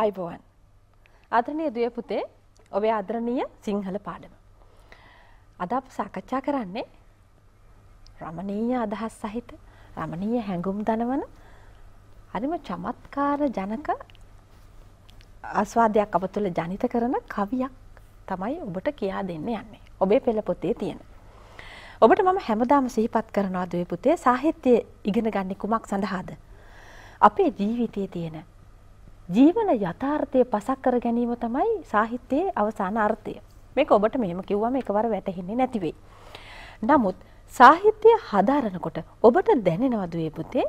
අයිබෝවන්. ආදරණීය දුවේ පුතේ ඔබේ ආදරණීය සිංහල පාඩම. අද අප සාකච්ඡා කරන්නේ රමණීය අදහස් සහිත රමණීය හැඟුම් දනවන හරිම චමත්කාර ජනක ආස්වාදයක් අප තුළ ජනිත කරන කවියක් තමයි ඔබට කියා දෙන්න යන්නේ. ඔබේ පෙළ පොතේ තියෙන. ඔබට මම හැමදාම සිහිපත් කරනවා දුවේ පුතේ සාහිත්‍ය ඉගෙන ගන්න කුමක් සඳහාද? අපේ ජීවිතයේ තියෙන ජීවන යථාර්ථය පසක් කර ගැනීම තමයි සාහිත්‍යයේ අවසාන අර්ථය. මේක ඔබට මෙහෙම කිව්වම එකවර වැටහෙන්නේ නැති වෙයි. නමුත් සාහිත්‍යය හදාරනකොට ඔබට දැනෙනවද මේ පුතේ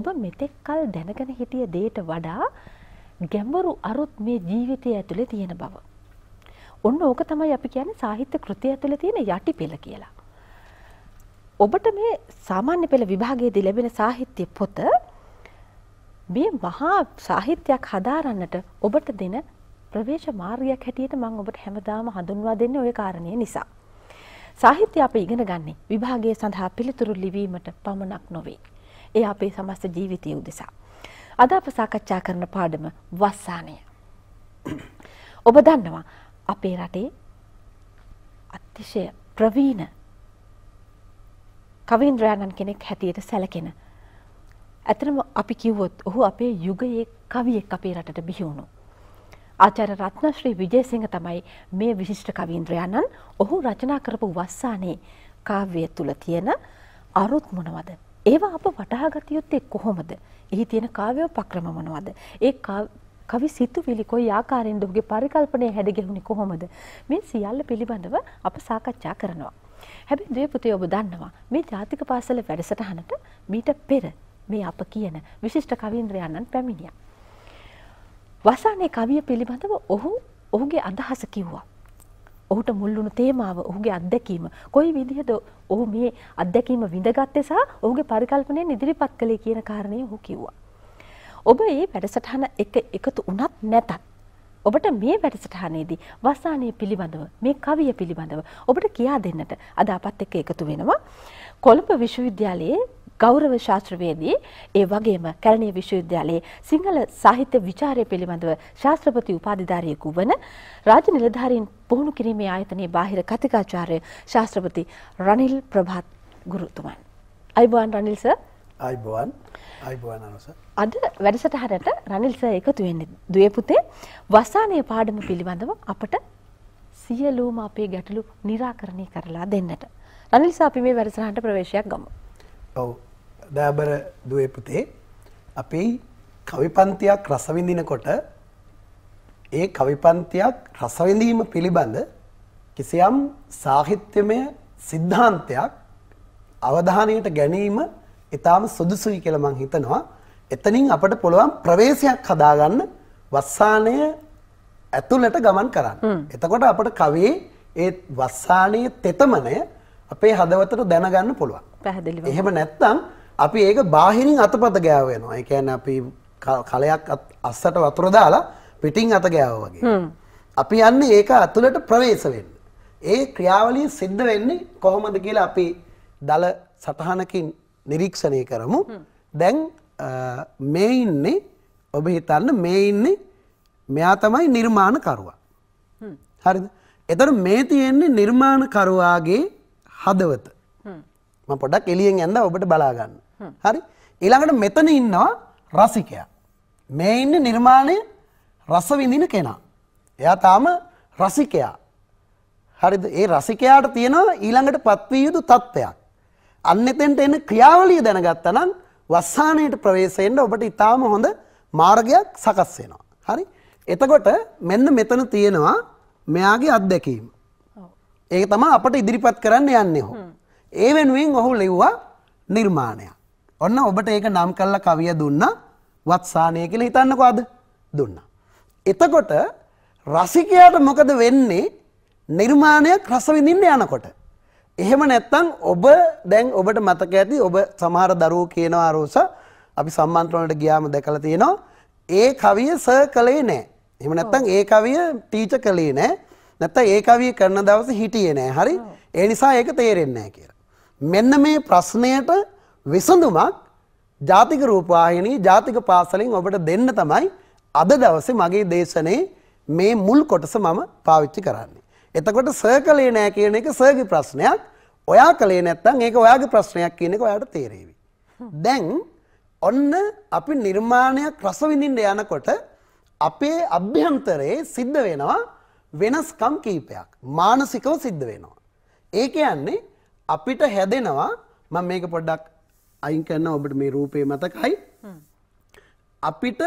ඔබ මෙතෙක්කල් දැනගෙන හිටිය දේට වඩා ගැඹුරු අරුත් මේ ජීවිතය ඇතුලේ තියෙන බව. ඔන්න ඕක තමයි අපි කියන්නේ සාහිත්‍ය කෘතිය ඇතුලේ තියෙන යටිපෙළ කියලා. ඔබට මේ සාමාන්‍ය පෙළ විභාගයේදී ලැබෙන සාහිත්‍ය පොත මේ මහා සාහිත්‍යයක් හදාරන්නට ඔබට දෙන ප්‍රවේශ මාර්ගයක් හැටියට මම ඔබට හැමදාම හඳුන්වා දෙන්නේ ওই කාරණේ නිසා. සාහිත්‍ය අප ඉගෙන ගන්නේ විභාගය සඳහා පිළිතුරු ලිවීමට පමණක් නොවේ. ඒ අපේ සමස්ත ජීවිතය උදෙසා. අද අප සාකච්ඡා කරන පාඩම වස්සානය. ඔබ දන්නවා අපේ රටේ අතිශය ප්‍රවීණ කවීන්ද්‍රයන්න් කෙනෙක් හැටියට සැලකෙන ඇතරම අපි කිව්වොත් ඔහු අපේ යුගයේ කවියෙක් අපේ රටට බිහි වුණු. ආචාර රත්නශ්‍රී විජේසිංහ තමයි මේ විශිෂ්ට කවීන්ද්‍රයාණන් ඔහු රචනා කරපු වස්සානේ කාව්‍ය තුල තියෙන අරුත් මොනවද? ඒවා අප වටහාගත යුත්තේ කොහොමද? එහි තියෙන කාව්‍ය උපක්‍රම මොනවද? ඒ කවි සිතුවිලි කොයි ආකාරයෙන්ද ඔහුගේ පරිකල්පනය හැඩගැහුණේ කොහොමද? මේ සියල්ල පිළිබඳව අප සාකච්ඡා කරනවා. හැබැයි දේ පුතේ ඔබ දන්නවා මේ ජාතික පාසල වැඩසටහනට මීට පෙර මේ අප කියන විශිෂ්ට කවීන්ද්‍රයන්න් පැමිණියා. වසානේ කවිය පිළිබඳව ඔහු ඔහුගේ අදහස කිව්වා. ඔහුට මුල්ලුණු තේමාව ඔහුගේ අත්දැකීම කොයි විදිහද ඔහු මේ අත්දැකීම විඳගත්තේ සහ ඔහුගේ පරිකල්පනයෙන් ඉදිරිපත් කළේ කියන කාරණේ ඔහු කිව්වා. ඔබ මේ වැඩසටහන එක එකතු වුණත් නැතත් ඔබට මේ වැඩසටහනේදී වසානයේ පිළිබඳව මේ කවිය පිළිබඳව ඔබට කියා දෙන්නට අද අපත් එක්ක එකතු වෙනවා කොළඹ විශ්වවිද්‍යාලයේ ගෞරව ශාස්ත්‍රවේදී ඒ වගේම කැලණිය විශ්වවිද්‍යාලයේ සිංහල සාහිත්‍ය විචාරය පිළිබඳව ශාස්ත්‍රපති උපාධිධාරියෙකු වන රාජ්‍ය නිලධාරීන් පුහුණු කිරීමේ ආයතනයේ බාහිර කතිකාචාර්ය ශාස්ත්‍රපති රනිල් ප්‍රභාත් ගුරුතුමන්. අයිබෝන් රනිල් සර්. අයිබෝන්. අයිබෝන් අනුස. අද වැඩසටහනට රනිල් සර් එකතු වෙන්නේ දුවේ පුතේ වසානයේ පාඩම පිළිබඳව අපට සියලුම අපේ ගැටලු निराකරණය කරලා දෙන්නට. රනිල් සර් අපි මේ වැඩසටහනට ප්‍රවේශයක් ගමු. ඔව් දෑබර දුවේ පුතේ අපි කවිපන්තියක් රසවිඳිනකොට ඒ කවිපන්තියක් රසවිඳීම පිළිබඳ කිසියම් සාහිත්‍යමය සිද්ධාන්තයක් අවධානයට ගැනීම ඉතාම සුදුසුයි කියලා මං හිතනවා. එතනින් අපට පුළුවන් ප්‍රවේශයක් හදාගන්න වස්සානය ඇතුළට ගමන් කරන්න. එතකොට අපට කවියේ ඒ වස්සානයේ තෙතමනය අපේ හදවතට දැනගන්න පුළුවන්. පැහැදිලිව. එහෙම නැත්නම් අපි ඒක බාහිරින් අතපත ගෑව වෙනවා එකැන අපි කලයක් අස්සට වතුර දාලා පිටිං අත ගෑව වගේ. අපි යන්න ඒක ඇතුළට ප්‍රවේශ වෙන්න. ඒ ක්‍රියාවලිය සිද්ධ වෙන්නේ කොහොමද කියලා අපි දල සටහනකින් නිරීක්ෂණය කරමු. දැන් මේ ඉන්නේ ඔබ හිතන්න මේ ඉන්නේ මෙයා තමයි නිර්මාණකරුවා. හරිද? එතන මේ තියෙන්නේ නිර්මාණකරුවාගේ හදවත. මම පොඩක් එළියෙන් යන්න ඔබට බලා ගන්න. හරි ඊළඟට මෙතන ඉන්නවා රසිකයා. මේ ඉන්න නිර්මාණය රස විඳින කෙනා. එයා තාම රසිකයා. හරිද ඒ රසිකයාට තියෙනවා ඊළඟට පත්විය යුතු තත්ත්වයක්. අන්න එතෙන්ට එන ක්‍රියාවලිය දැනගත්තනම් වස්සානයට ප්‍රවේශයෙන්ට ඔබට ඉතාම හොඳ මාර්ගයක් සකස් වෙනවා. හරි? එතකොට මෙන්න මෙතන තියෙනවා මෙයාගේ අත්දැකීම. ඒක තමයි අපට ඉදිරිපත් කරන්න යන්නේ ඔහු. ඒ වෙනුවෙන් ඔහු ලිව්වා නිර්මාණයක්. ඔන්න ඔබට ඒක නම් කල්ලා කවිය දුන්න වත්සානය කියල හිතන්නකවාද දුන්න. එතකොට රසිකයාට මොකද වෙන්නේ නිර්මාණයක් රසවිඳින්න යනකොට. එහෙම නැත්තං ඔබ දැන් ඔබට මතක ඇති ඔබ සමහර දරුව කියනවා අරෝස අපි සම්මන්ත්‍රණට ගියාම දැකලා තියෙනවා ඒ කවිය ස කළේ නෑ එහෙම නැත්තං ඒ කවිය ටීච කළේ නෑ නැත්තම් ඒ කවිය කරන දවසේ හිටියේ නෑ හරි ඒ නිසා ඒක තේරෙන්නේ නෑ කියලා මෙන්න මේ ප්‍රශ්නයට විසඳුමක් ජාතික රූපවාහිනී ජාතික පාසලෙන් ඔබට දෙන්න තමයි අද දවසේ මගේ දේශනේ මේ මුල් කොටස මම පාවිච්චි කරන්නේ. එතකොට සර්කලේ නෑ කියන එක සර්ගි ප්‍රශ්නයක්. ඔයා කලේ නැත්තම් ඒක ඔයාගේ ප්‍රශ්නයක් කියන එක ඔයාට තේරෙවි. දැන් ඔන්න අපි නිර්මාණයක් රස විඳින්න යනකොට අපේ අභ්‍යන්තරයේ සිද්ධ වෙනවා වෙනස්කම් කීපයක්. මානසිකව සිද්ධ වෙනවා. ඒ කියන්නේ අපිට හැදෙනවා මම මේක පොඩ්ඩක් අයින් කරන්න ඔබට මේ රූපය මතකයි අපිට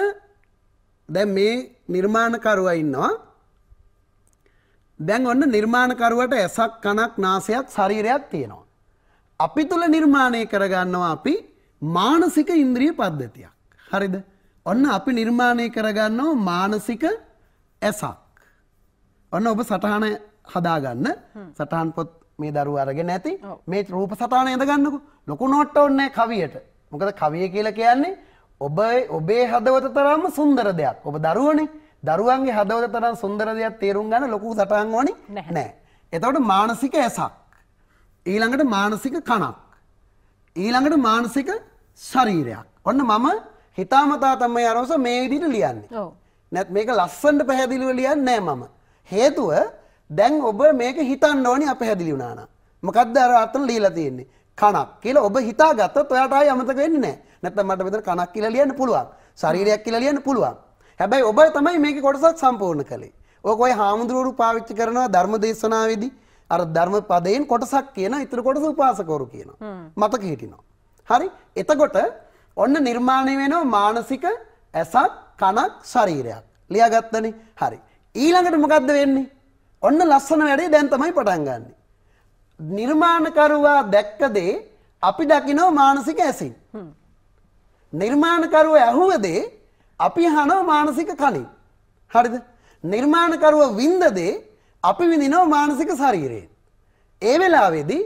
දැ මේ නිර්මාණකරුව ඉන්නවා දැන් ඔන්න නිර්මාණකරුවට ඇසක් කනක් නාසයක් ශරීරයක් තියෙනවා. අපි තුළ නිර්මාණය කරගන්නවා අපි මානසික ඉන්ද්‍රිය පද්ධතියක්. හරිද ඔන්න අපි නිර්මාණය කරගන්නෝ මානසික ඇසක්. ඔන්න ඔබ සටහන හදාගන්න සටහන් පොත් මේ දරු අරගෙන ඇති මේ රූප සතාන ඇඳගන්නකු ලොකු නොට්ට ඔන්නෑ කවියට මොකද කවිය කියලා කියන්නේ ඔබයි ඔබේ හදවත තරම්ම සුන්දර දෙයක් ඔබ දරුවනේ දරුවන්ගේ හදවත තරම් සුන්දර දෙයක් තේරුම් ගන්න ලොකු සටන් ඕනි නෑ එතවට මානසික ඇසක් ඊළඟට මානසික කණක් ඊළඟට මානසික ශරීරයක් ඔන්න මම හිතාමතා තමයි අරෝස මේ විදිහට ලියන්නේ. නැත් මේක ලස්සනට පැහැදිලිව ලියන්නේ නෑ මම. හේතුව දැන් ඔබ මේක හිතන්න ඕනි අප හැදිලි වුණාන මොකක්ද අර අතන ලීලා තියෙන්නේ කණක් කියලා ඔබ හිතා ගත්තොත් ඔයාට ආයි අමතක වෙන්නේ නැහැ නැත්නම් මට මෙතන කණක් කියලා ලියන්න පුළුවන් ශරීරයක් කියලා ලියන්න පුළුවන් හැබැයි ඔබ තමයි මේක කොටසක් සම්පූර්ණ කළේ ඕක ඔය හාමුදුරුවරු පාවිච්චි කරනවා ධර්ම දේශනාවේදී අර ධර්ම පදයෙන් කොටසක් කියන ඉතුරු කොටස උපාසකවරු කියනවා මතක හිටිනවා හරි එතකොට ඔන්න නිර්මාණය වෙනවා මානසික ඇසක් කනක් ශරීරයක් ලියාගත්තනේ හරි ඊළඟට මොකද්ද වෙන්නේ ඔන්න ලස්සන වැඩේ දැන් තමයි පටන් ගන්න. නිර්මාණකරුවා දැක්කදේ අපි දකිනෝ මානසික ඇසින්. නිර්මාණකරුව ඇහුවදේ අපි හනෝ මානසික කලින්. හරිද නිර්මාණකරුව වින්දදේ අපි විඳිනෝ මානසික ශරීරයෙන්. ඒ වෙලාවේදී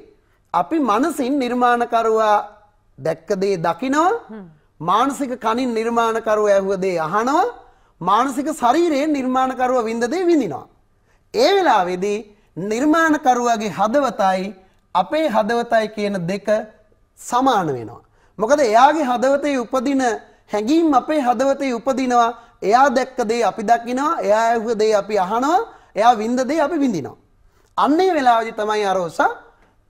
අපි මනසින් නිර්මාණකරුවා දැක්කදේ දකිනෝ මානසික කනින් නිර්මාණකරුව ඇහුවදේ අහනවා මානසික ශරීරයෙන් නිර්මාණකරුව වින්දදේ විඳිනවා. ඒ වෙලාවේදී නිර්මාණකරුවාගේ හදවතයි අපේ හදවතයි කියන දෙක සමාන වෙනවා. මොකද එයාගේ හදවතේ උපදින හැඟීම් අපේ හදවතේ උපදිනවා. එයා දැක්ක දේ අපි දකිනවා, එයා ඇහුව දේ අපි අහනවා, එයා විඳ දේ අපි විඳිනවා. අන්න ඒ වෙලාවේදී තමයි අරෝස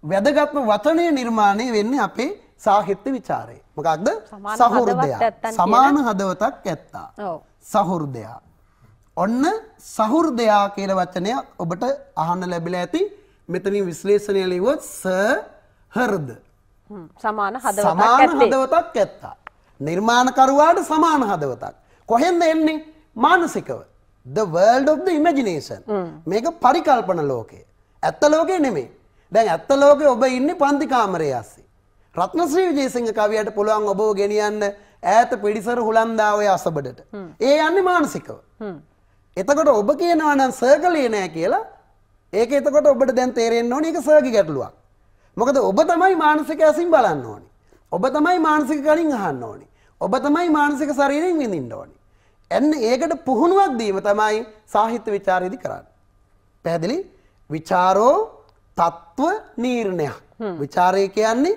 වැදගත්ම වචනය නිර්මාණය වෙන්නේ අපේ සාහිත්‍ය ਵਿਚාරේ. මොකක්ද? සහෘදයා. සමාන හදවතක් ඇත්තා. ඔව්. සහෘදයා. ඔන්න සහෘදයා කියන වචනය ඔබට අහන්න ලැබිලා ඇති. මෙතනින් විශ්ලේෂණය ලිව්වොත් ස හෘද. සමාන හදවතක් සමාන හදවතක් ඇත්තා. නිර්මාණකරුවාට සමාන හදවතක්. කොහෙන්ද එන්නේ? මානසිකව. The world of the imagination. මේක පරිකල්පන ලෝකය. ඇත්ත ලෝකේ නෙමෙයි. දැන් ඇත්ත ලෝකේ ඔබ ඉන්නේ පන්ති කාමරයේ ASCII. රත්නශ්‍රී විජේසිංහ කවියට පුළුවන් ඔබව ගෙනියන්න ඈත පිටිසර හුලන්දා ඔය අසබඩට. ඒ යන්නේ මානසිකව. එතකොට ඔබ කියනවා නම් සර්කලේ නෑ කියලා ඒක එතකොට ඔබට දැන් තේරෙන්න ඕනේ ඒක සර්ගි ගැටලුවක්. මොකද ඔබ තමයි මානසික ඇසින් බලන්න ඕනේ. ඔබ තමයි මානසික කලින් අහන්න ඕනේ. ඔබ තමයි මානසික ශරීරයෙන් විඳින්න ඕනේ. එන්න ඒකට පුහුණුවක් දීම තමයි සාහිත්‍ය ਵਿਚාරයේදී කරන්නේ. පැහැදිලි? ਵਿਚාරෝ తත්ව නිర్ణයක්. ਵਿਚාරය කියන්නේ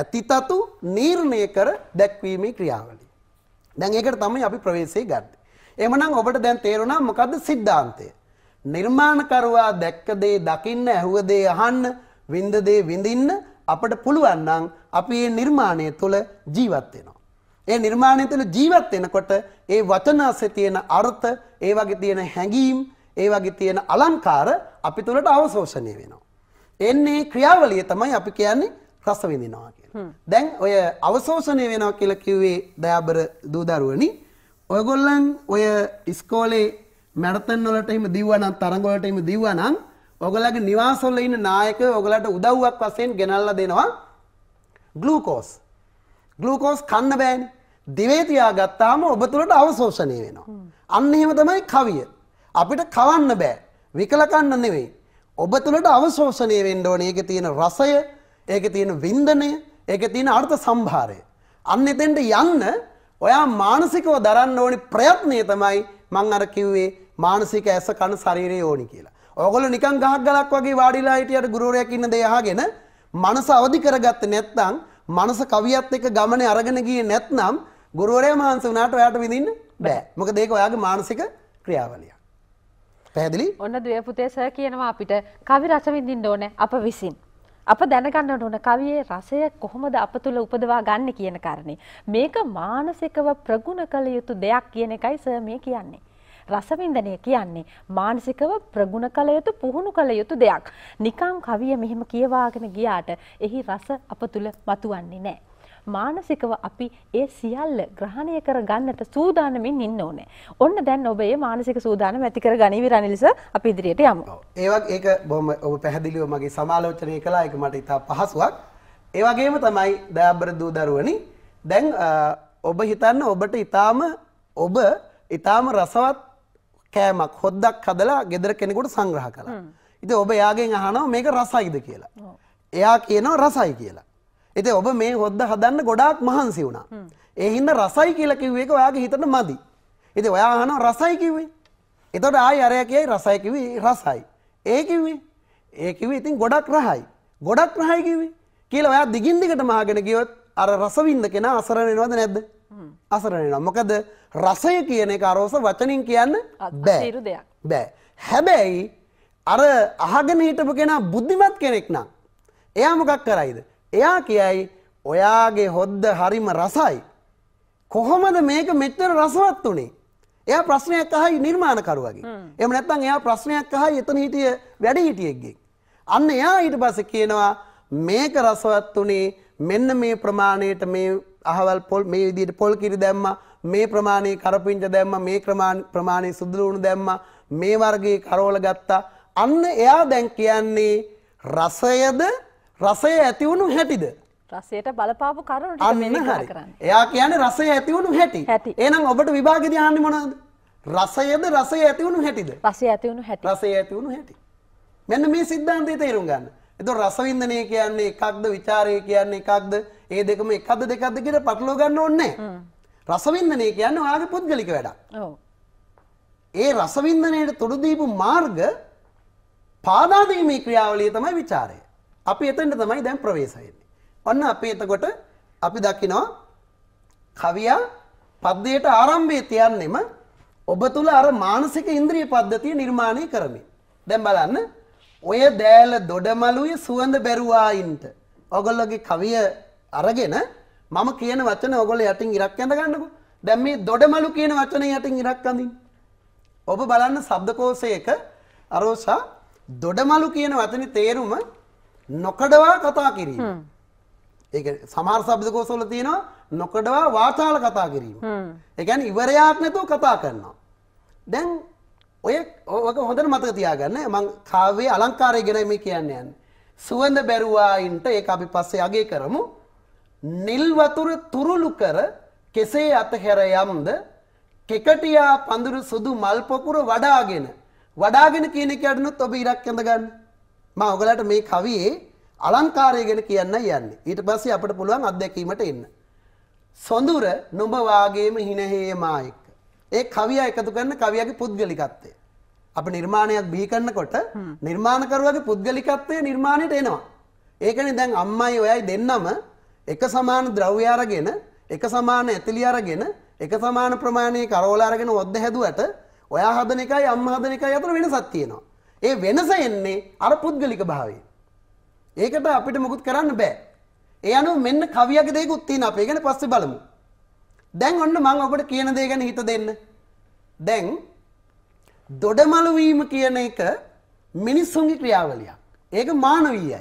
ඇතිතතු නිර්ණය කර දැක්වීමේ ක්‍රියාවලිය. දැන් ඒකට තමයි අපි ප්‍රවේශය ගන්නේ. එමනම් ඔබට දැන් තේරුණා මොකද සිද්ධාන්තය. නිර්මාණකරවා දැක්ක දේ දකින්න ඇහුව දේ අහන්න වින්ද දේ විඳින්න අපට පුළුවන් නම් අපි මේ නිර්මාණය තුළ ජීවත් වෙනවා. ඒ නිර්මාණය තුළ ජීවත් වෙනකොට ඒ වචන අසේ තියෙන අර්ථ, ඒ වගේ තියෙන හැඟීම්, ඒ වගේ තියෙන අලංකාර අපි තුළට අවශෝෂණය වෙනවා. එන්නේ ක්‍රියාවලිය තමයි අපි කියන්නේ රස විඳිනවා කියලා. දැන් ඔය අවශෝෂණය වෙනවා කියලා කිව්වේ දයාබර දූදරුවනි ඔයගොල්ලන් ඔය ඉස්කෝලේ මැරතන් වලට එහෙම දීවනම් තරඟ වලට එහෙම දීවනම් ඔයගොල්ලන්ගේ නිවාසවල ඉන්න නායක ඔයගොල්ලන්ට උදව්වක් වශයෙන් ගෙනල්ලා දෙනවා ග්ලූකෝස්. ග්ලූකෝස් කන්න බෑනේ. දිවේ තියාගත්තාම ඔබ තුළට අවශෝෂණය වෙනවා. අන්න එහෙම තමයි කවිය. අපිට කවන්න බෑ. විකලකන්න නෙවෙයි. ඔබ තුළට අවශෝෂණය වෙන්න ඕනේ. ඒකේ තියෙන රසය, ඒකේ තියෙන වින්දනය, ඒකේ තියෙන අර්ථ සම්භාරය. අන්න එතෙන්ට යන්න ඔයා මානසිකව දරන්න ඕනි ප්‍රයත්නය තමයි මං අර කිව්වේ මානසික ඇස කන ශරීරය ඕනි කියලා. ඔයගොල්ලෝ නිකන් ගහක් ගලක් වගේ වාඩිලා හිටියට ගුරුවරයෙක් ඉන්න දේ අහගෙන මනස අවදි කරගත්තේ නැත්නම් මනස කවියත් එක්ක ගමනේ අරගෙන ගියේ නැත්නම් ගුරුවරයා මහන්සි වුණාට ඔයාට විඳින්න බෑ. මොකද ඒක ඔයාගේ මානසික ක්‍රියාවලියක්. පැහැදිලි? ඔන්න දුවේ පුතේ සර් කියනවා අපිට කවි රස විඳින්න ඕනේ අප විසින්. අප දැනගන්නට ඕන කවියේ රසය කොහොමද අප තුළ උපදවා ගන්න කියන කාරණේ. මේක මානසිකව ප්‍රගුණ කළ යුතු දෙයක් කියන එකයි සර් මේ කියන්නේ. රසවින්දනය කියන්නේ මානසිකව ප්‍රගුණ කළ යුතු පුහුණු කළ යුතු දෙයක්. නිකං කවිය මෙහෙම කියවාගෙන ගියාට එහි රස අප තුළ මතුවන්නේ නැහැ. මානසිකව අපි ඒ සියල්ල ග්‍රහණය කර ගන්නට සූදානමින් ඉන්න ඕනේ. ඔන්න දැන් ඔබ ඒ මානසික සූදානම ඇති කර ගනිවි රනිලිස අපි ඉදිරියට යමු. ඒවක් ඒක බොහොම ඔබ පැහැදිලිව මගේ සමාලෝචනය කළා ඒක මට ඉතා පහසුවක්. ඒ වගේම තමයි දයාබර දූ දරුවනි දැන් ඔබ හිතන්න ඔබට ඊටාම ඔබ ඊටාම රසවත් කෑමක් හොද්දක් හදලා ගෙදර කෙනෙකුට සංග්‍රහ කළා. ඉතින් ඔබ එයාගෙන් අහනවා මේක රසයිද කියලා. එයා කියනවා රසයි කියලා. එති ඔබ මේ හොද්ද හදන්න ගොඩාක් මහන්සි වුණා. එහින්න රසයි කියල කිව්වේක ඔයාගේ හිතට මදි. එති ඔයා හන රසයි කිවේ. එතොට ආය අරය කියයි රසයිකිවී රසයි. ඒ කිවේ ඒකිව ඉතින් ගොඩක් රහයි. ගොඩක් රහයි කිවේ කියල ඔයා දිගින්දිකට මහගෙන ගියොත් අර රසවින්ද කෙන අසරණයනවද නැද්ද. අසරණෙන මොකද රසය කියන එක අරෝස වචනින් කියන්න බෑ බෑ. හැබැයි අර අහගෙන හිටපු කෙනා බුද්ධිමත් කෙනෙක් නම්. එයා මොකක් කරයිද. එයා කියයි ඔයාගේ හොද්ද හරිම රසයි. කොහොමද මේක මෙච්චර රසවත් වනේ. එයා ප්‍රශ්නයක් අහයි නිර්මාණකරුවගේ. එම නැත්තන් එයා ප්‍රශ්නයක් අහයි එතන හිටිය වැඩ හිටියෙක්ගේ. අන්න එයා ඊට පස කියනවා මේක රසවත් වනේ මෙන්න මේ ප්‍රමාණයට මේ අහවල් පොල් මේ විදිට පොල් කිරි දැම්ම මේ ප්‍රමාණය කරපිංච දැම්ම මේ ප්‍රමාණය සුදුලුණු දැම්ම මේ වර්ගේ කරෝල ගත්තා අන්න එයා දැන් කියන්නේ රසයද රසය ඇතිවුණු හැටිද. රසයට බලපාපු කරුණට අන්න හරි. එයා කියන්නේ රසය ඇතිවුණු හැටි. එහෙනම් ඔබට විභාගෙ දහන්නේ මොනවද? රසයද රසය ඇතිවුණු හැටිද? රසය ඇතිවුණු හැටි. රසය ඇතිවුණු හැටි. මෙන්න මේ සිද්ධාන්තය තේරුම් ගන්න. එතකොට රසවින්දනය කියන්නේ එකක්ද ਵਿਚාරය කියන්නේ එකක්ද? ඒ දෙකම එකක්ද දෙකක්ද කියලා පටලව ගන්න ඕනේ නැහැ. රසවින්දනය කියන්නේ ඔයාගේ පුද්ගලික වැඩක්. ඔව්. ඒ රසවින්දනයට තුඩු දීපු මාර්ග පාදා දීමේ ක්‍රියාවලිය තමයි ਵਿਚාරය. අපි එතනට තමයි දැන් ප්‍රවේශයෙන්නේ. ඔන්න අපි එතකොට අපි දකිනවා කවියා පද්‍යයට ආරම්භයේ තියන්නෙම ඔබ තුල අර මානසික ඉන්ද්‍රිය පද්ධතිය නිර්මාණය කරමින්. දැන් බලන්න ඔය දෑල දොඩමලුවේ සුවඳ බැරුවායින්ට ඔගොල්ලෝගේ කවිය අරගෙන මම කියන වචන ඔගොල්ලෝ යටින් ඉරක් ඇඳ ගන්නකෝ. දැන් මේ දොඩමලු කියන වචනේ යටින් ඉරක් අඳින්න. ඔබ බලන්න ශබ්දකෝෂයක අරෝසා දොඩමලු කියන වචනේ තේරුම නොකඩවා කතා කිරීම. ඒ සමාර් සබ්ද කෝසොල තියෙනවා නොකඩවා වාචාල කතා කිරීම. එකැන් ඉවරයාත් නැතුව කතා කරනවා. දැන් ඔය ඕක හොඳට මතක තියාගන්න මං කාවේ අලංකාරය ගෙනම කියන්න යන්න. සුවඳ බැරුවායින්ට ඒ අපි පස්සේ අගේ කරමු නිල්වතුර තුරුළු කර කෙසේ අතහැර යම්ද කෙකටියා පඳුරු සුදු මල්පොකුර වඩාගෙන වඩාගෙන කියන කැඩනුත් ඔබ ඉරක් ඇඳගන්න මම ඔයගලට මේ කවියේ අලංකාරය ගැන කියන්න යන්නේ. ඊට පස්සේ අපිට පුළුවන් අත්දැකීමට එන්න. සොඳුර නුඹ වාගේම හිනහේ මායික. ඒ කවියා එකතු කරන කවියාගේ පුද්ගලිකත්වය. අප නිර්මාණයක් බිහි කරනකොට නිර්මාණකරුවගේ පුද්ගලිකත්වය නිර්මාණයට එනවා. ඒකනේ දැන් අම්මයි ඔයයි දෙන්නම එක සමාන ද්‍රව්‍ය අරගෙන එක සමාන ඇතිලි අරගෙන එක සමාන ප්‍රමාණයේ කරෝල අරගෙන ඔද්ද හැදුවට ඔයා හදන එකයි අම්මා හදන එකයි අතර වෙනසක් තියෙනවා. ඒ වෙනස එන්නේ අර පුද්ගලික භාවය. ඒකට අපිට මුකුත් කරන්න බෑ. ඒ අනුව මෙන්න කවියක දෙයකුත් තියෙනවා. අපි ඒකනේ පස්සේ බලමු. දැන් ඔන්න මම ඔබට කියන දේ ගැන හිත දෙන්න. දැන් දොඩමළු වීම කියන එක මිනිස්සුන්ගේ ක්‍රියාවලියක්. ඒක මානවීයයි.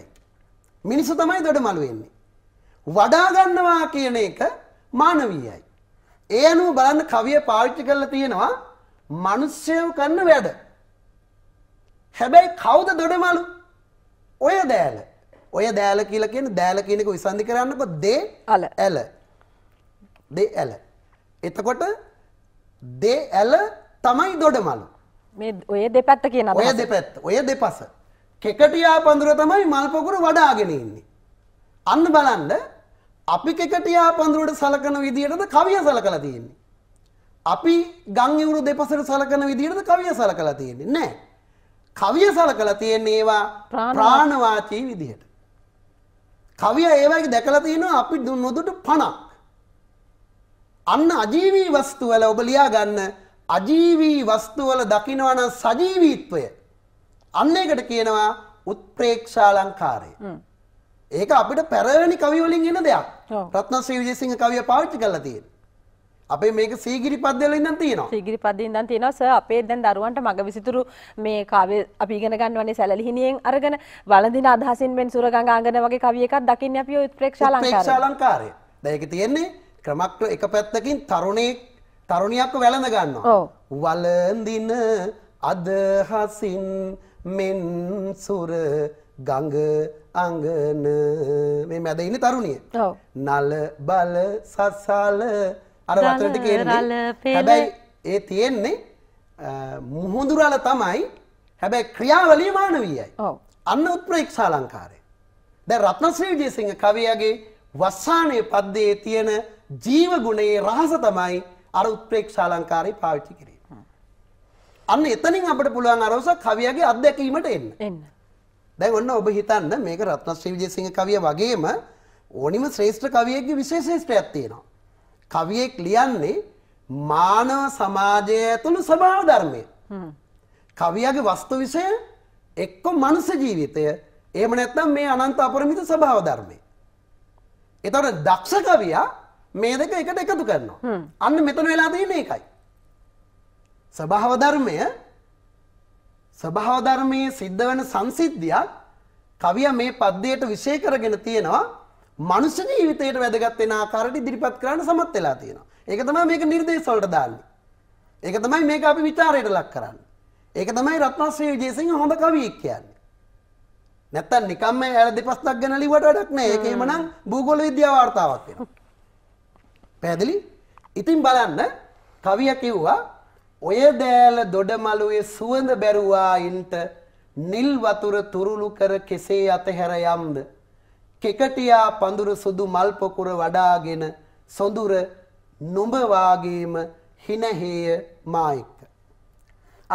මිනිස්සු තමයි දොඩමළු වෙන්නේ. වඩා ගන්නවා කියන එක මානවීයයි. ඒ අනුව බලන්න කවිය පාවිච්චි කරලා තියෙනවා මිනිස්සුයෝ කරන වැඩ. හැබැයි කවුද දොඩමලු? ඔය දෑල. ඔය දෑල කියලා කියන්නේ දෑල කියන එක විසන්දි කරන්නකො දේ අල ඇල. දේ ඇල. එතකොට දේ ඇල තමයි දොඩමලු. මේ ඔය දෙපැත්ත කියන අදහස. ඔය දෙපැත්ත. ඔය දෙපස. කෙකටියා පඳුර තමයි මල් පොකුර වඩාගෙන ඉන්නේ. අන්න බලන්න අපි කෙකටියා පඳුරට සලකන විදිහටද කවිය සලකලා තියෙන්නේ. අපි ගං ඉවුරු දෙපසට සලකන විදිහටද කවිය සලකලා තියෙන්නේ නැහැ. කවිය සලකලා තියෙන්නේ ඒවා ප්‍රාණවාචී විදිහට. කවිය ඒවගේ දැකලා තියෙනවා අපි නොදුටු පණක්. අන්න අජීවී වස්තු වල ඔබ ලියා ගන්න අජීවී වස්තු වල දකිනවා නම් සජීවීත්වය. අන්න ඒකට කියනවා උත්ප්‍රේක්ෂාලංකාරය. ඒක අපිට පෙරවෙනි කවි වලින් එන දෙයක්. රත්නශ්‍රී විජේසිංහ කවිය පාවිච්චි කරලා තියෙනවා. අපේ මේක සීගිරි පද්දල ඉඳන් තියෙනවා. සීගිරි පද්දේ ඉඳන් තියෙනවා සර් අපේ දැන් දරුවන්ට මග විසිතුරු මේ කාව්‍ය අපි ඉගෙන ගන්නවනේ සැලලිහිණියෙන් අරගෙන වළඳින අදහසින් මෙන් සුරගංගාංගන වගේ කවි එකක් දකින්නේ අපි ඔය උත්ප්‍රේක්ෂා අලංකාරය. උත්ප්‍රේක්ෂා අලංකාරය. දැන් ඒක තියෙන්නේ ක්‍රමක්‍ර එක පැත්තකින් තරුණෙක් තරුණියක් වැළඳ ගන්නවා. වළඳින අදහසින් මෙන් සුර ගංග අංගන මේ මැද ඉන්නේ තරුණිය. ඔව්. නල බල සසල අර වතුරට හැබැයි ඒ තියෙන්නේ මුහුදුරල තමයි හැබැයි ක්‍රියාවලී මානවීයයි අන්න උත්ප්‍රේක්ෂා ලංකාරය දැ රත්නශ්‍රී ජයසිංහ කවයාගේ වස්සානය පද්දේ තියෙන ජීවගුණයේ රහස තමයි අර උත්ප්‍රේක්ෂා ලංකාරය පාවිච්චි කිරීම. අන්න එතනින් අපට පුළුවන් අරවස කවියගේ අත්දැකීමට එන්න එන්න. දැන් ඔන්න ඔබ හිතන්න මේක රත්නශ්‍රී විජයසිංහ කවිය වගේම ඕනිම ශ්‍රේෂ්ඨ කවියගේ විශේෂේෂ්ඨයක් තියෙනවා. කවියෙක් ලියන්නේ මානව සමාජය ඇතුළු ස්වභාව ධර්මය. කවියගේ වස්තු විෂය එක්ක මනුස ජීවිතය එහෙම නැත්නම් මේ අනන්ත අපරිමිත ස්වභාව ධර්මය. එතකොට දක්ෂ කවියා මේ දෙක එකට එකතු කරනවා. අන්න මෙතන වෙලා තියෙන්නේ ඒකයි. ස්වභාව ධර්මය ස්වභාව ධර්මයේ සිද්ධ වෙන සංසිද්ධියක් කවියා මේ පද්‍යයට විශේෂ කරගෙන තියෙනවා. මනුෂ්‍ය ජීවිතයට වැදගත් වෙන ආකාරයට ඉදිරිපත් කරන්න සමත් වෙලා තියෙනවා. ඒක තමයි මේක නිර්දේශ වලට දාන්නේ. ඒක තමයි මේක අපි ਵਿਚාරයට ලක් කරන්නේ. ඒක තමයි රත්නශ්‍රී විජේසිංහ හොඳ කවියෙක් කියන්නේ. නැත්තම් නිකම්ම ඇල දෙපස්තක් ගැන ලිව්වට වැඩක් නැහැ. ඒක එහෙමනම් භූගෝල විද්‍යා වාර්තාවක් වෙනවා. පැහැදිලි? ඉතින් බලන්න කවිය කිව්වා ඔය දෑල දොඩමළුවේ සුවඳ බැරුවා ඉන්ට නිල් වතුර තුරුළු කර කෙසේ අතහැර යම්ද කෙකටියා පඳුරු සුදු මල් පොකුර වඩාගෙන සොඳුර නුඹ වාගේම හිනහේය මා එක්ක.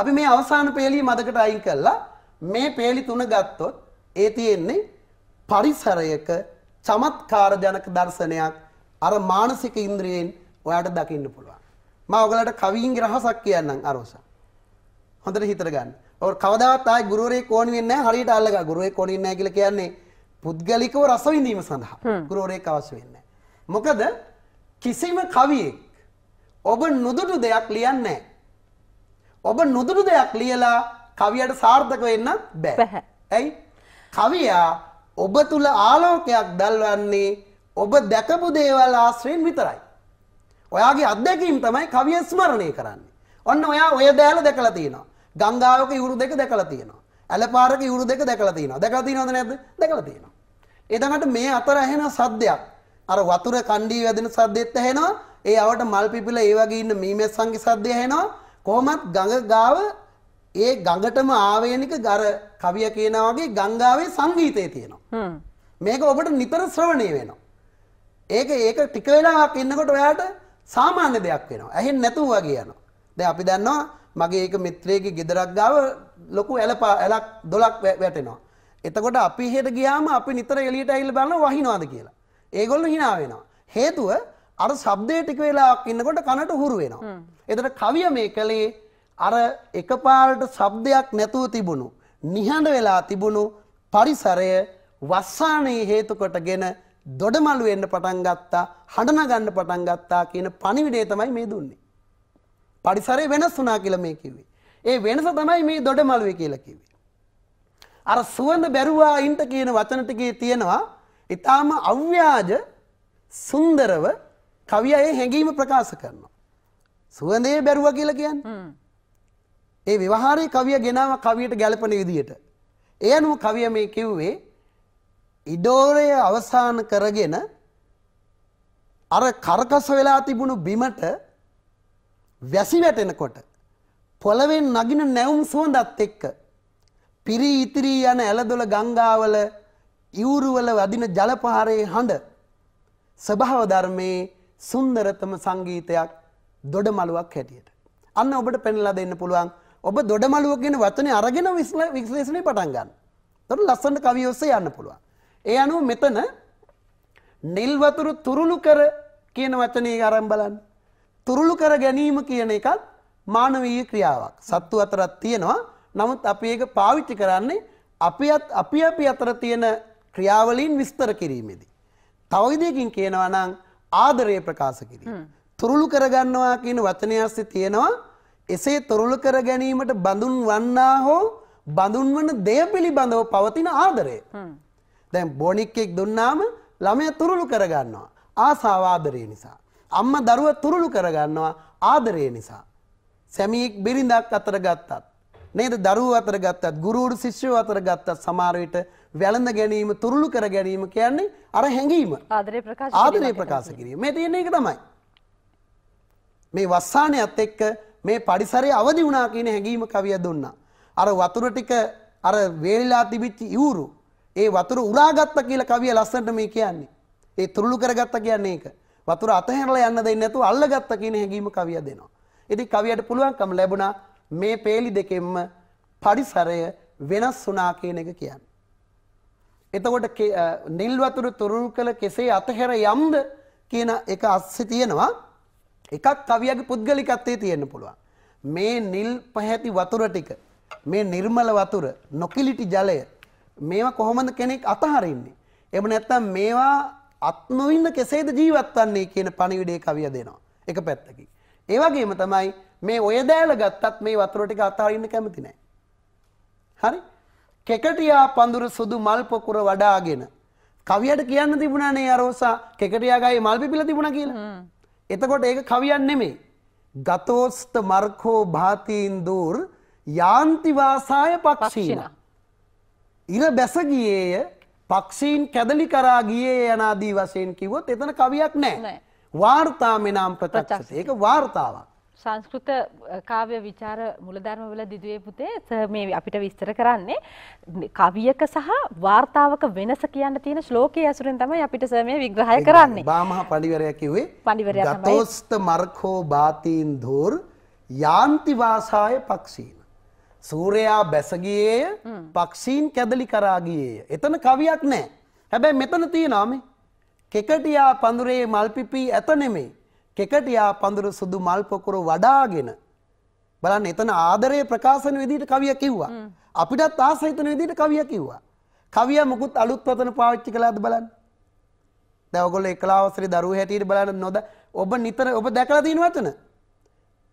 අපි මේ අවසාන පේලිය මතකට අයින් කළා. මේ පේලි තුන ගත්තොත් ඒ තියෙන්නේ පරිසරයක චමත්කාර ජනක දර්ශනයක් අර මානසික ඉන්ද්‍රියෙන් ඔයාට දකින්න පුළුවන්. මම ඔයගලට කවියන්ගේ රහසක් කියන්නම් අරෝසා. හොඳට හිතර ගන්න. ඔව් කවදාවත් ආයි ගුරුවරයෙක් ඕනෙ වෙන්නේ නැහැ. හරියට අල්ලගා. ගුරුවරයෙක් ඕනෙ නැහැ කියලා කියන්නේ පුද්ගලිකව රසවිඳීම සඳහා ගුරුවරයෙක් අවශ්‍ය වෙන්නේ මොකද කිසිම කවියෙක් ඔබ නුදුටු දෙයක් ලියන්නේ නැහැ. ඔබ නුදුටු දෙයක් ලියලා කවියට සාර්ථක වෙන්න බෑ. ඇයි? කවියා ඔබ තුල ආලෝකයක් දල්වන්නේ ඔබ දැකපු දේවල් ආශ්‍රයෙන් විතරයි. ඔයාගේ අත්දැකීම් තමයි කවිය ස්මරණය කරන්නේ. ඔන්න ඔයා ඔය දෑල දැකලා තියෙනවා. ගංගාවක යුරු දෙක දැකලා තියෙනවා. ඇලපාරක යුරු දෙක දැකලා තියෙනවා. දැකලා තියෙනවද නැද්ද? දැකලා තියෙනවා. එතනකට මේ අතර ඇහෙන සද්දයක් අර වතුර කණ්ඩී වැදෙන සද්දෙත් ඇහෙනවා. ඒ අවට මල් පිපිල ඒ වගේ ඉන්න මීමැස්සන්ගේ සද්දය ඇහෙනවා. කොහොමත් ගඟ ගාව ඒ ගඟටම ආවේනික ගර කවිය කියන වගේ ගංගාවේ සංගීතය තියෙනවා. මේක ඔබට නිතර ශ්‍රවණය වෙනවා. ඒක ඒක ටික වෙලාවක් ඉන්නකොට ඔයාට සාමාන්‍ය දෙයක් වෙනවා. ඇහෙන්නේ නැතුව වගේ යනවා. දැන් අපි දන්නවා මගේ ඒක මිත්‍රයගේ ගෙදරක් ගාව ලොකු ඇලපා ඇලක් දොලක් වැටෙනවා. එතකොට අපි හෙට ගියාම අපි නිතර එලියට ඇහිල් බලන වහිනවාද කියලා. ඒගොල්ල හිනාවෙනවා. හේතුව අර සබ්දය ටික වෙලාක් ඉන්නකොට කනට හුරු වෙනවා. එතට කවිය මේ කළේ අර එකපාලට සබ්දයක් නැතුව තිබුණු. නිහඬ වෙලා තිබුණු පරිසරය වස්සානයේ හේතුකොට ගෙන දොඩමලු එන්න පටන් ගත්තා හඬනගන්න පටන් ගත්තා කියන පණිවිඩේ තමයි මේ දුන්නේ. පරිසරය වෙනස් වනා කියල මේ කිවේ. ඒ වෙනස තමයි මේ දොඩ මළුවේ කියල කිවේ. අර සුවඳ බැරුවා ඉන්ට කියන වචනටගේ තියෙනවා ඉතාම අව්‍යාජ සුන්දරව කවියයේ හැඟීම ප්‍රකාශ කරනවා. සුවඳේ බැරුව කියල කියන්න. ඒ විවාහාරය කවිය ගෙනාව කවියට ගැලපන විදියට. එය අනුව කවිය මේ කිව්වේ ඉඩෝරය අවසාන කරගෙන අර කරකස වෙලා තිබුණු බිමට වැසි වැටෙනකොට පොළවෙන් නගින නැවුම් සුවඳත් එක්ක පිරී ඉතිරී යන ඇලදොල ගංගාවල ඉවුරුවල වදින ජලපහරේ හඬ ස්වභාව ධර්මයේ සුන්දරතම සංගීතයක් දොඩමලුවක් හැටියට අන්න ඔබට පෙන්ලා දෙන්න පුළුවන් ඔබ දොඩමලුවක් ගැන වචනේ අරගෙන විශ්ලේෂණය පටන් ගන්න. එතකොට ලස්සන කවිය ඔස්සේ යන්න පුළුවන්. ඒ අනුව මෙතන නිල් වතුරු තුරුළු කර කියන වචනේ ආරම්භ බලන්න. තුරුළු කර ගැනීම කියන එකත් මානවීය ක්‍රියාවක්. සත්තු අතරත් තියෙනවා. නමුත් අපි ඒක පාවිච්චි කරන්නේ අපිත් අපි අපි අතර තියෙන ක්‍රියාවලින් විස්තර කිරීමේදී. තව විදියකින් කියනවා නම් ආදරය ප්‍රකාශ කිරීම. තුරුළු කරගන්නවා කියන වචනය ASCII තියෙනවා. එසේ තුරුළු කර ගැනීමට බඳුන් වන්නා හෝ බඳුන් වන දෙය පිළිබඳව පවතින ආදරය. දැන් බොනික්ෙක් දුන්නාම ළමයා තුරුළු කරගන්නවා. ආසාව ආදරය නිසා. අම්ම දරුව තුරුළු කරගන්නවා ආදරය නිසා. සැමියෙක් බිරිඳක් අතර ගත්තත්. නේද දරුව අතර ගත්තත් ගුරුවරු ශිෂ්‍යව අතර ගත්තත් සමහර විට වැළඳ ගැනීම තුරුළු කර ගැනීම කියන්නේ අර හැඟීම. ආදරේ ප්‍රකාශ ආදරේ ප්‍රකාශ කිරීම. මේ තියෙන එක තමයි. මේ වස්සානයත් එක්ක මේ පරිසරය අවදි වුණා කියන හැඟීම කවිය දුන්නා. අර වතුර ටික අර වේලිලා තිබිච්ච ඉවුරු ඒ වතුර උරාගත්ත කියලා කවිය ලස්සනට මේ කියන්නේ. ඒ තුරුළු කරගත්ත කියන්නේ ඒක. වතුර අතහැරලා යන්න දෙන්නේ නැතුව අල්ලගත්ත කියන හැඟීම කවිය දෙනවා. ඉතින් කවියට පුළුවන්කම ලැබුණා මේ peeli දෙකෙන්ම පරිසරය වෙනස් වුණා කියන එක කියන්නේ. එතකොට නිල් වතුර තුරුල් කළ කෙසේ අතහැර යම්ද කියන එක අස්සේ තියෙනවා. එකක් කවියගේ පුද්ගලිකත්වයේ තියෙන්න පුළුවන්. මේ නිල් පැහැති වතුර ටික මේ නිර්මල වතුර නොකිලිටි ජලය මේවා කොහොමද කෙනෙක් අතහරින්නේ? එහෙම නැත්නම් මේවා අත්නොඉන්න කෙසේද ජීවත්වන්නේ කියන පණිවිඩේ කවිය දෙනවා එක පැත්තකි. ඒවගේම තමයි මේ ඔය දෑල ගත්තත් මේ වතුරටික අතාරන්න කැමති නෑ. හරි කෙකටියා පඳුර සුදු මල් පොකුර වඩාගෙන. කවියට කියන්න තිබුණනේ අරෝසා කෙකටියාගයි මල් පිපිල තිබුණ කියලා. එතකොට ඒක කවියන් නෙමේ. ගතෝස්ත මර්කෝ භාතීන් දූර් යාන්තිවාසාය පක්ෂීන. ඉර බැසගියේය පක්ෂීන් කැදලි කරා ගියේ යනාදී වශයෙන් කිව්වොත් එතන කවියක් නැහැ. වාර්තා මෙනම් ප්‍රත්‍යක්ෂ. ඒක වාර්තාවක්. සංස්කෘත කාව්‍ය විචාර මුලධර්මවල දිදුවේ පුතේ මේ අපිට විස්තර කරන්නේ කවියක සහ වාර්තාවක වෙනස කියන්න තියෙන ශ්ලෝකයේ ඇසුරෙන් තමයි අපිට සර් මේ විග්‍රහය කරන්නේ. බාමහ පඬිවරයා කිව්වේ පඬිවරයා තමයි ගතෝස්ත මර්ඛෝ බාතීන් ධූර් යාන්ති වාසාය පක්ෂීන සූරයා බැසගියේය පක්ෂීන් කැදලි කරාගියේය. එතන කවියක් නෑ. හැබැයි මෙතන තියෙනම කෙකටියා පඳුරේ මල්පිපී ඇත නෙමේ. කෙකටියා පඳුරු සුදු මල්පොකුරු වඩාගෙන. බලන්න එතන ආදරය ප්‍රකාශන විදිට කවිය කිව්වා. අපිටත් ආසහිතන විදිට කවිය කිව්වා. කවිය මුකුත් අලුත් වතන පාවිච්චි කලාද බලන්න. දැවගොල එකලාවසරි දරු හැටියට බලන්න නොද ඔබ නිතර ඔබ දැකලා තියෙන වචන.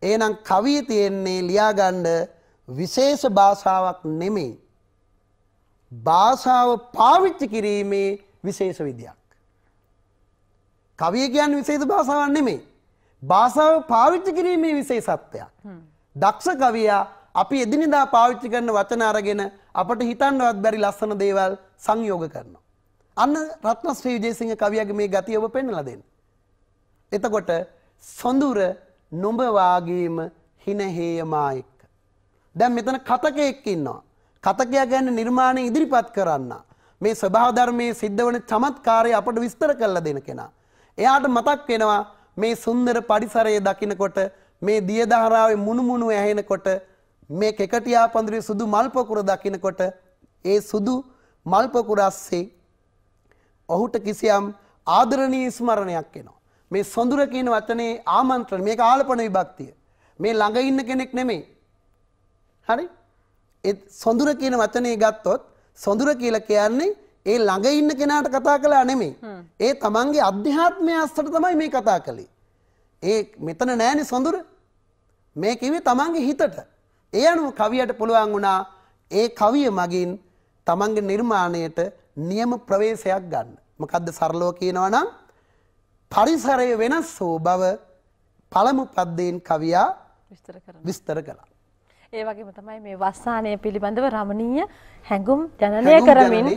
එහෙනම් කවිය තියෙන්නේ ලියාගන්න විශේෂ භාෂාවක් නෙමෙයි. භාෂාව පාවිච්චි කිරීමේ විශේෂ විදියක්. කවිය කියන්නේ විශේෂ භාෂාවක් නෙමෙයි. භාෂාව පාවිච්චි කිරීමේ විශේෂත්වයක්. දක්ෂ කවියා අපි එදිනෙදා පාවිච්චි කරන වචන අරගෙන අපට හිතන්නවත් බැරි ලස්සන දේවල් සංයෝග කරනවා. අන්න රත්නශ්‍රී විජේසිංහ කවියගේ මේ ගතිය ඔබ පෙන්වලා දෙන්න. එතකොට සොඳුර නොඹ වාගේම හිනහේයමායි දැන් මෙතන කතකයෙක් ඉන්නවා. කතකයා ගැන නිර්මාණය ඉදිරිපත් කරන්න. මේ ස්වභාව ධර්මයේ සිද්ධ වන චමත්කාරය අපට විස්තර කරලා දෙන කෙනා. එයාට මතක් වෙනවා මේ සුන්දර පරිසරය දකිනකොට මේ දියධාරාවේ මුණුමුණු ඇහෙනකොට මේ කෙකටියා පඳුරේ සුදු මල් පොකුර දකිනකොට ඒ සුදු මල් පොකුර ASCII ඔහුට කිසියම් ආදරණීය ස්මරණයක් එනවා. මේ සොඳුර කියන වචනේ ආමන්ත්‍රණ මේක ආලපන විභක්තිය. මේ ළඟ ඉන්න කෙනෙක් නෙමෙයි. හරි ඒ සොඳුර කියන වචනේ ගත්තොත් සොඳුර කියලා කියන්නේ ඒ ළඟ ඉන්න කෙනාට කතා කළා නෙමෙයි. ඒ තමන්ගේ අධ්‍යාත්මය අස්සට තමයි මේ කතා කළේ. ඒ මෙතන නෑනේ සොඳුර. මේ කිව්වේ තමන්ගේ හිතට. ඒ අනුව කවියට පුළුවන් වුණා ඒ කවිය මගින් තමන්ගේ නිර්මාණයට නියම ප්‍රවේශයක් ගන්න. මොකද්ද සරලව කියනවා නම් පරිසරය වෙනස් වූ බව පළමු පද්දයෙන් කවියා විස්තර කළා. ඒ වගේම තමයි මේ වස්සානය පිළිබඳව රමණීය හැඟුම් ජනනය කරමින්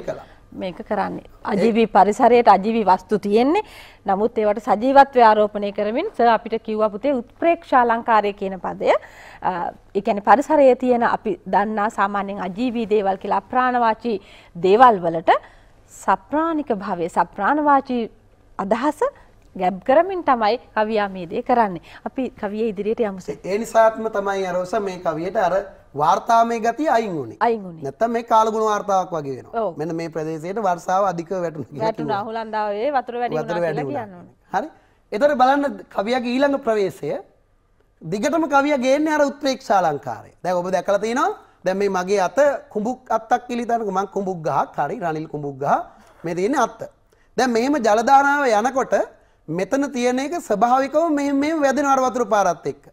මේක කරන්නේ. අජීවී පරිසරයට අජීවී වස්තු තියෙන්නේ. නමුත් ඒවට සජීවත්වය ආරෝපණය කරමින් සර් අපිට කිව්වා පුතේ උත්ප්‍රේක්ෂාලංකාරය කියන පදය. ඒ කියන්නේ පරිසරයේ තියෙන අපි දන්නා සාමාන්‍යයෙන් අජීවී දේවල් කියලා අප්‍රාණවාචී දේවල් වලට සප්‍රාණික භාවය සප්‍රාණවාචී අදහස ගැබ් කරමින් තමයි කවියා මේ දේ කරන්නේ. අපි කවිය ඉදිරියට යමුසේ. ඒ නිසාත්ම තමයි අරෝස මේ කවියට අර වාර්තාමය ගතිය අයින් වුණේ. අයින් වුණේ. නැත්තම් මේ කාලගුණ වාර්තාවක් වගේ වෙනවා. මෙන්න මේ ප්‍රදේශයට වර්ෂාව අධිකව වැටුණා. වැටුණා හොලන්දාවේ වතුර වැඩි වුණා කියලා කියනවා. හරි. එතකොට බලන්න කවියාගේ ඊළඟ ප්‍රවේශය දිගටම කවියා ගේන්නේ අර උත්ප්‍රේක්ෂාලංකාරය. දැන් ඔබ දැකලා තියෙනවා දැන් මේ මගේ අත කුඹුක් අත්තක් කියලා හිතනකො මං කුඹුක් ගහක් හරි රනිල් කුඹුක් ගහ මේ තියෙන්නේ අත්ත. දැන් මෙහෙම ජල දානාව යනකොට මෙතන තියෙන එක ස්වභාවිකව මෙහෙම මෙහෙම වැදෙනවා අර වතුර පාරත් එක්ක.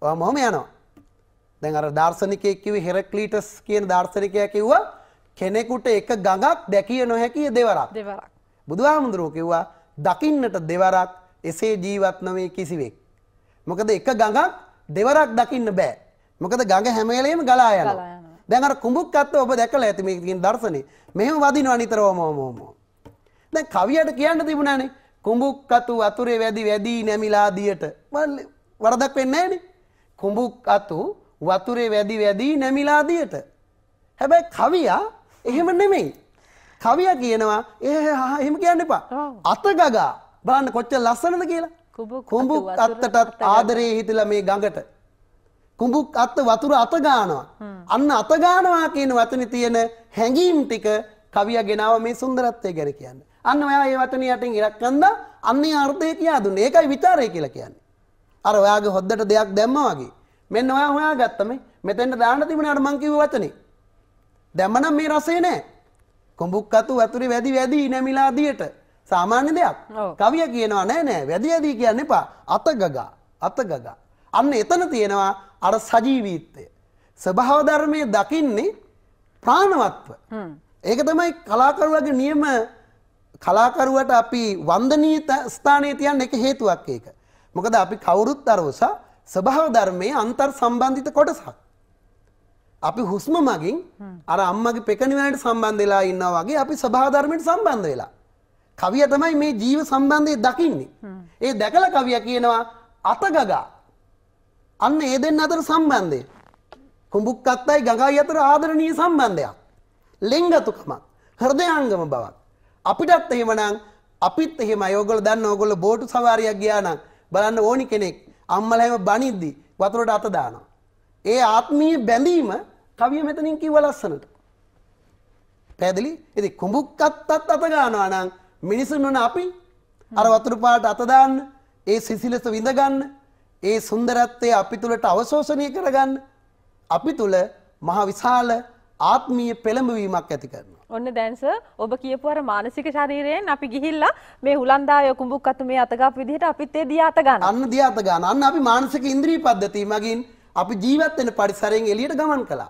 ඔහම ඔහම යනවා. දැන් අර දාර්ශනිකයෙක් කිව්වේ හෙරක්ලීටස් කියන දාර්ශනිකයා කිව්වා කෙනෙකුට එක ගඟක් දැකිය නොහැකි දෙවරක්. දෙවරක්. බුදුහාමුදුරුවෝ කිව්වා දකින්නට දෙවරක් එසේ ජීවත් නොවේ කිසිවෙක්. මොකද එක ගඟක් දෙවරක් දකින්න බෑ. මොකද ගඟ හැම වෙලේම ගලා යනවා. දැන් අර කුඹුක්කත්ව ඔබ දැකලා ඇති මේ කියන දර්ශනේ. මෙහෙම වදිනවා නිතරම ඕම ඕම ඕම. දැන් කවියට කියන්න තිබුණානේ කුඹුක්කතු වතුරේ වැඩි වැඩි නැමිලා දියට වරදක් වෙන්නේ නැහනේ කුඹුක්කතු වතුරේ වැඩි වැඩි නැමිලා දියට හැබැයි කවියා එහෙම නෙමෙයි කවියා කියනවා ඒ එහෙම කියන්න එපා අත ගගා බලන්න කොච්චර ලස්සනද කියලා කුඹුක් අත්තටත් ආදරේ හිතලා මේ ගඟට කුඹුක් අත්ත වතුර අත ගානවා අන්න අත ගානවා කියන වචනේ තියෙන හැඟීම් ටික කවියා ගෙනාව මේ සුන්දරත්වය ගැන කියන්නේ අන්න ඔයා ඒ වචනේ යටින් ඉලක්ක කන්දා අන්නේ අර්ථය කියා දුන්නේ. ඒකයි විචාරය කියලා කියන්නේ. අර ඔයාගේ හොද්දට දෙයක් දැම්මා වගේ. මෙන්න ඔයා හොයාගත්ත මේ මෙතෙන්ට දාන්න තිබුණාට මං කිව්ව වචනේ. දැම්මනම් මේ රසේ නෑ. කොඹුක් අතු වතුරේ වැඩි වැඩි නැමිලා දියට. සාමාන්‍ය දෙයක්. කවිය කියනවා නෑ නෑ වැඩි වැඩි කියන්න එපා. අත ගගා. අත ගගා. අන්න එතන තියෙනවා අර සජීවීත්වය. ස්වභාව ධර්මයේ දකින්නේ ප්‍රාණවත්ව. ඒක තමයි කලාකරුවගේ නියම කලාකරුවට අපි වන්දනීය ස්ථානයේ තියන්න එක හේතුවක් ඒක. මොකද අපි කවුරුත් අරෝසා ස්වභාව ධර්මයේ අන්තර් සම්බන්ධිත කොටසක්. අපි හුස්ම මගින් අර අම්මගේ පෙකණිවැලට සම්බන්ධ වෙලා ඉන්නවා වගේ අපි ස්වභාව ධර්මයට සම්බන්ධ වෙලා. කවිය තමයි මේ ජීව සම්බන්ධය දකින්නේ. ඒ දැකලා කවිය කියනවා අතගගා. අන්න ඒ දෙන්න අතර සම්බන්ධය. කුඹුක්කත්තයි ගඟයි අතර ආදරණීය සම්බන්ධයක්. ලෙන්ගතුකමක්, හෘදයාංගම බවක්. අපිටත් එහෙමනම් අපිත් එහෙම අයෝගල දන්න ඕගොල්ල බෝටු සවාරියක් ගියානම් බලන්න ඕනි කෙනෙක් අම්මලා හැම බනිද්දි වතුරට අත දානවා. ඒ ආත්මීය බැඳීම කවිය මෙතනින් කිව්ව ලස්සනට. පැහැදිලි? ඉතින් කුඹුක්කත්තත් අත ගන්නවා නම් මිනිසුන් වන අපි අර වතුර පාට අත දාන්න, ඒ සිසිලස විඳ ගන්න, ඒ සුන්දරත්වය අපි තුලට අවශෝෂණය කරගන්න අපි තුල මහ විශාල ආත්මීය පෙළඹවීමක් ඇති කරනවා. ඔන්න දැන්ස ඔබ කියපු අර මානසික ශරීරයෙන් අපි ගිහිල්ලා මේ හුලන්දාය කුඹුක් අතු මේ අතගාපු විදිහට අපිත් ඒ දියාත ගන්න. අන්න දියාත ගන්න. අන්න අපි මානසික ඉන්ද්‍රිය පද්ධතිය මගින් අපි ජීවත් වෙන පරිසරයෙන් එළියට ගමන් කළා.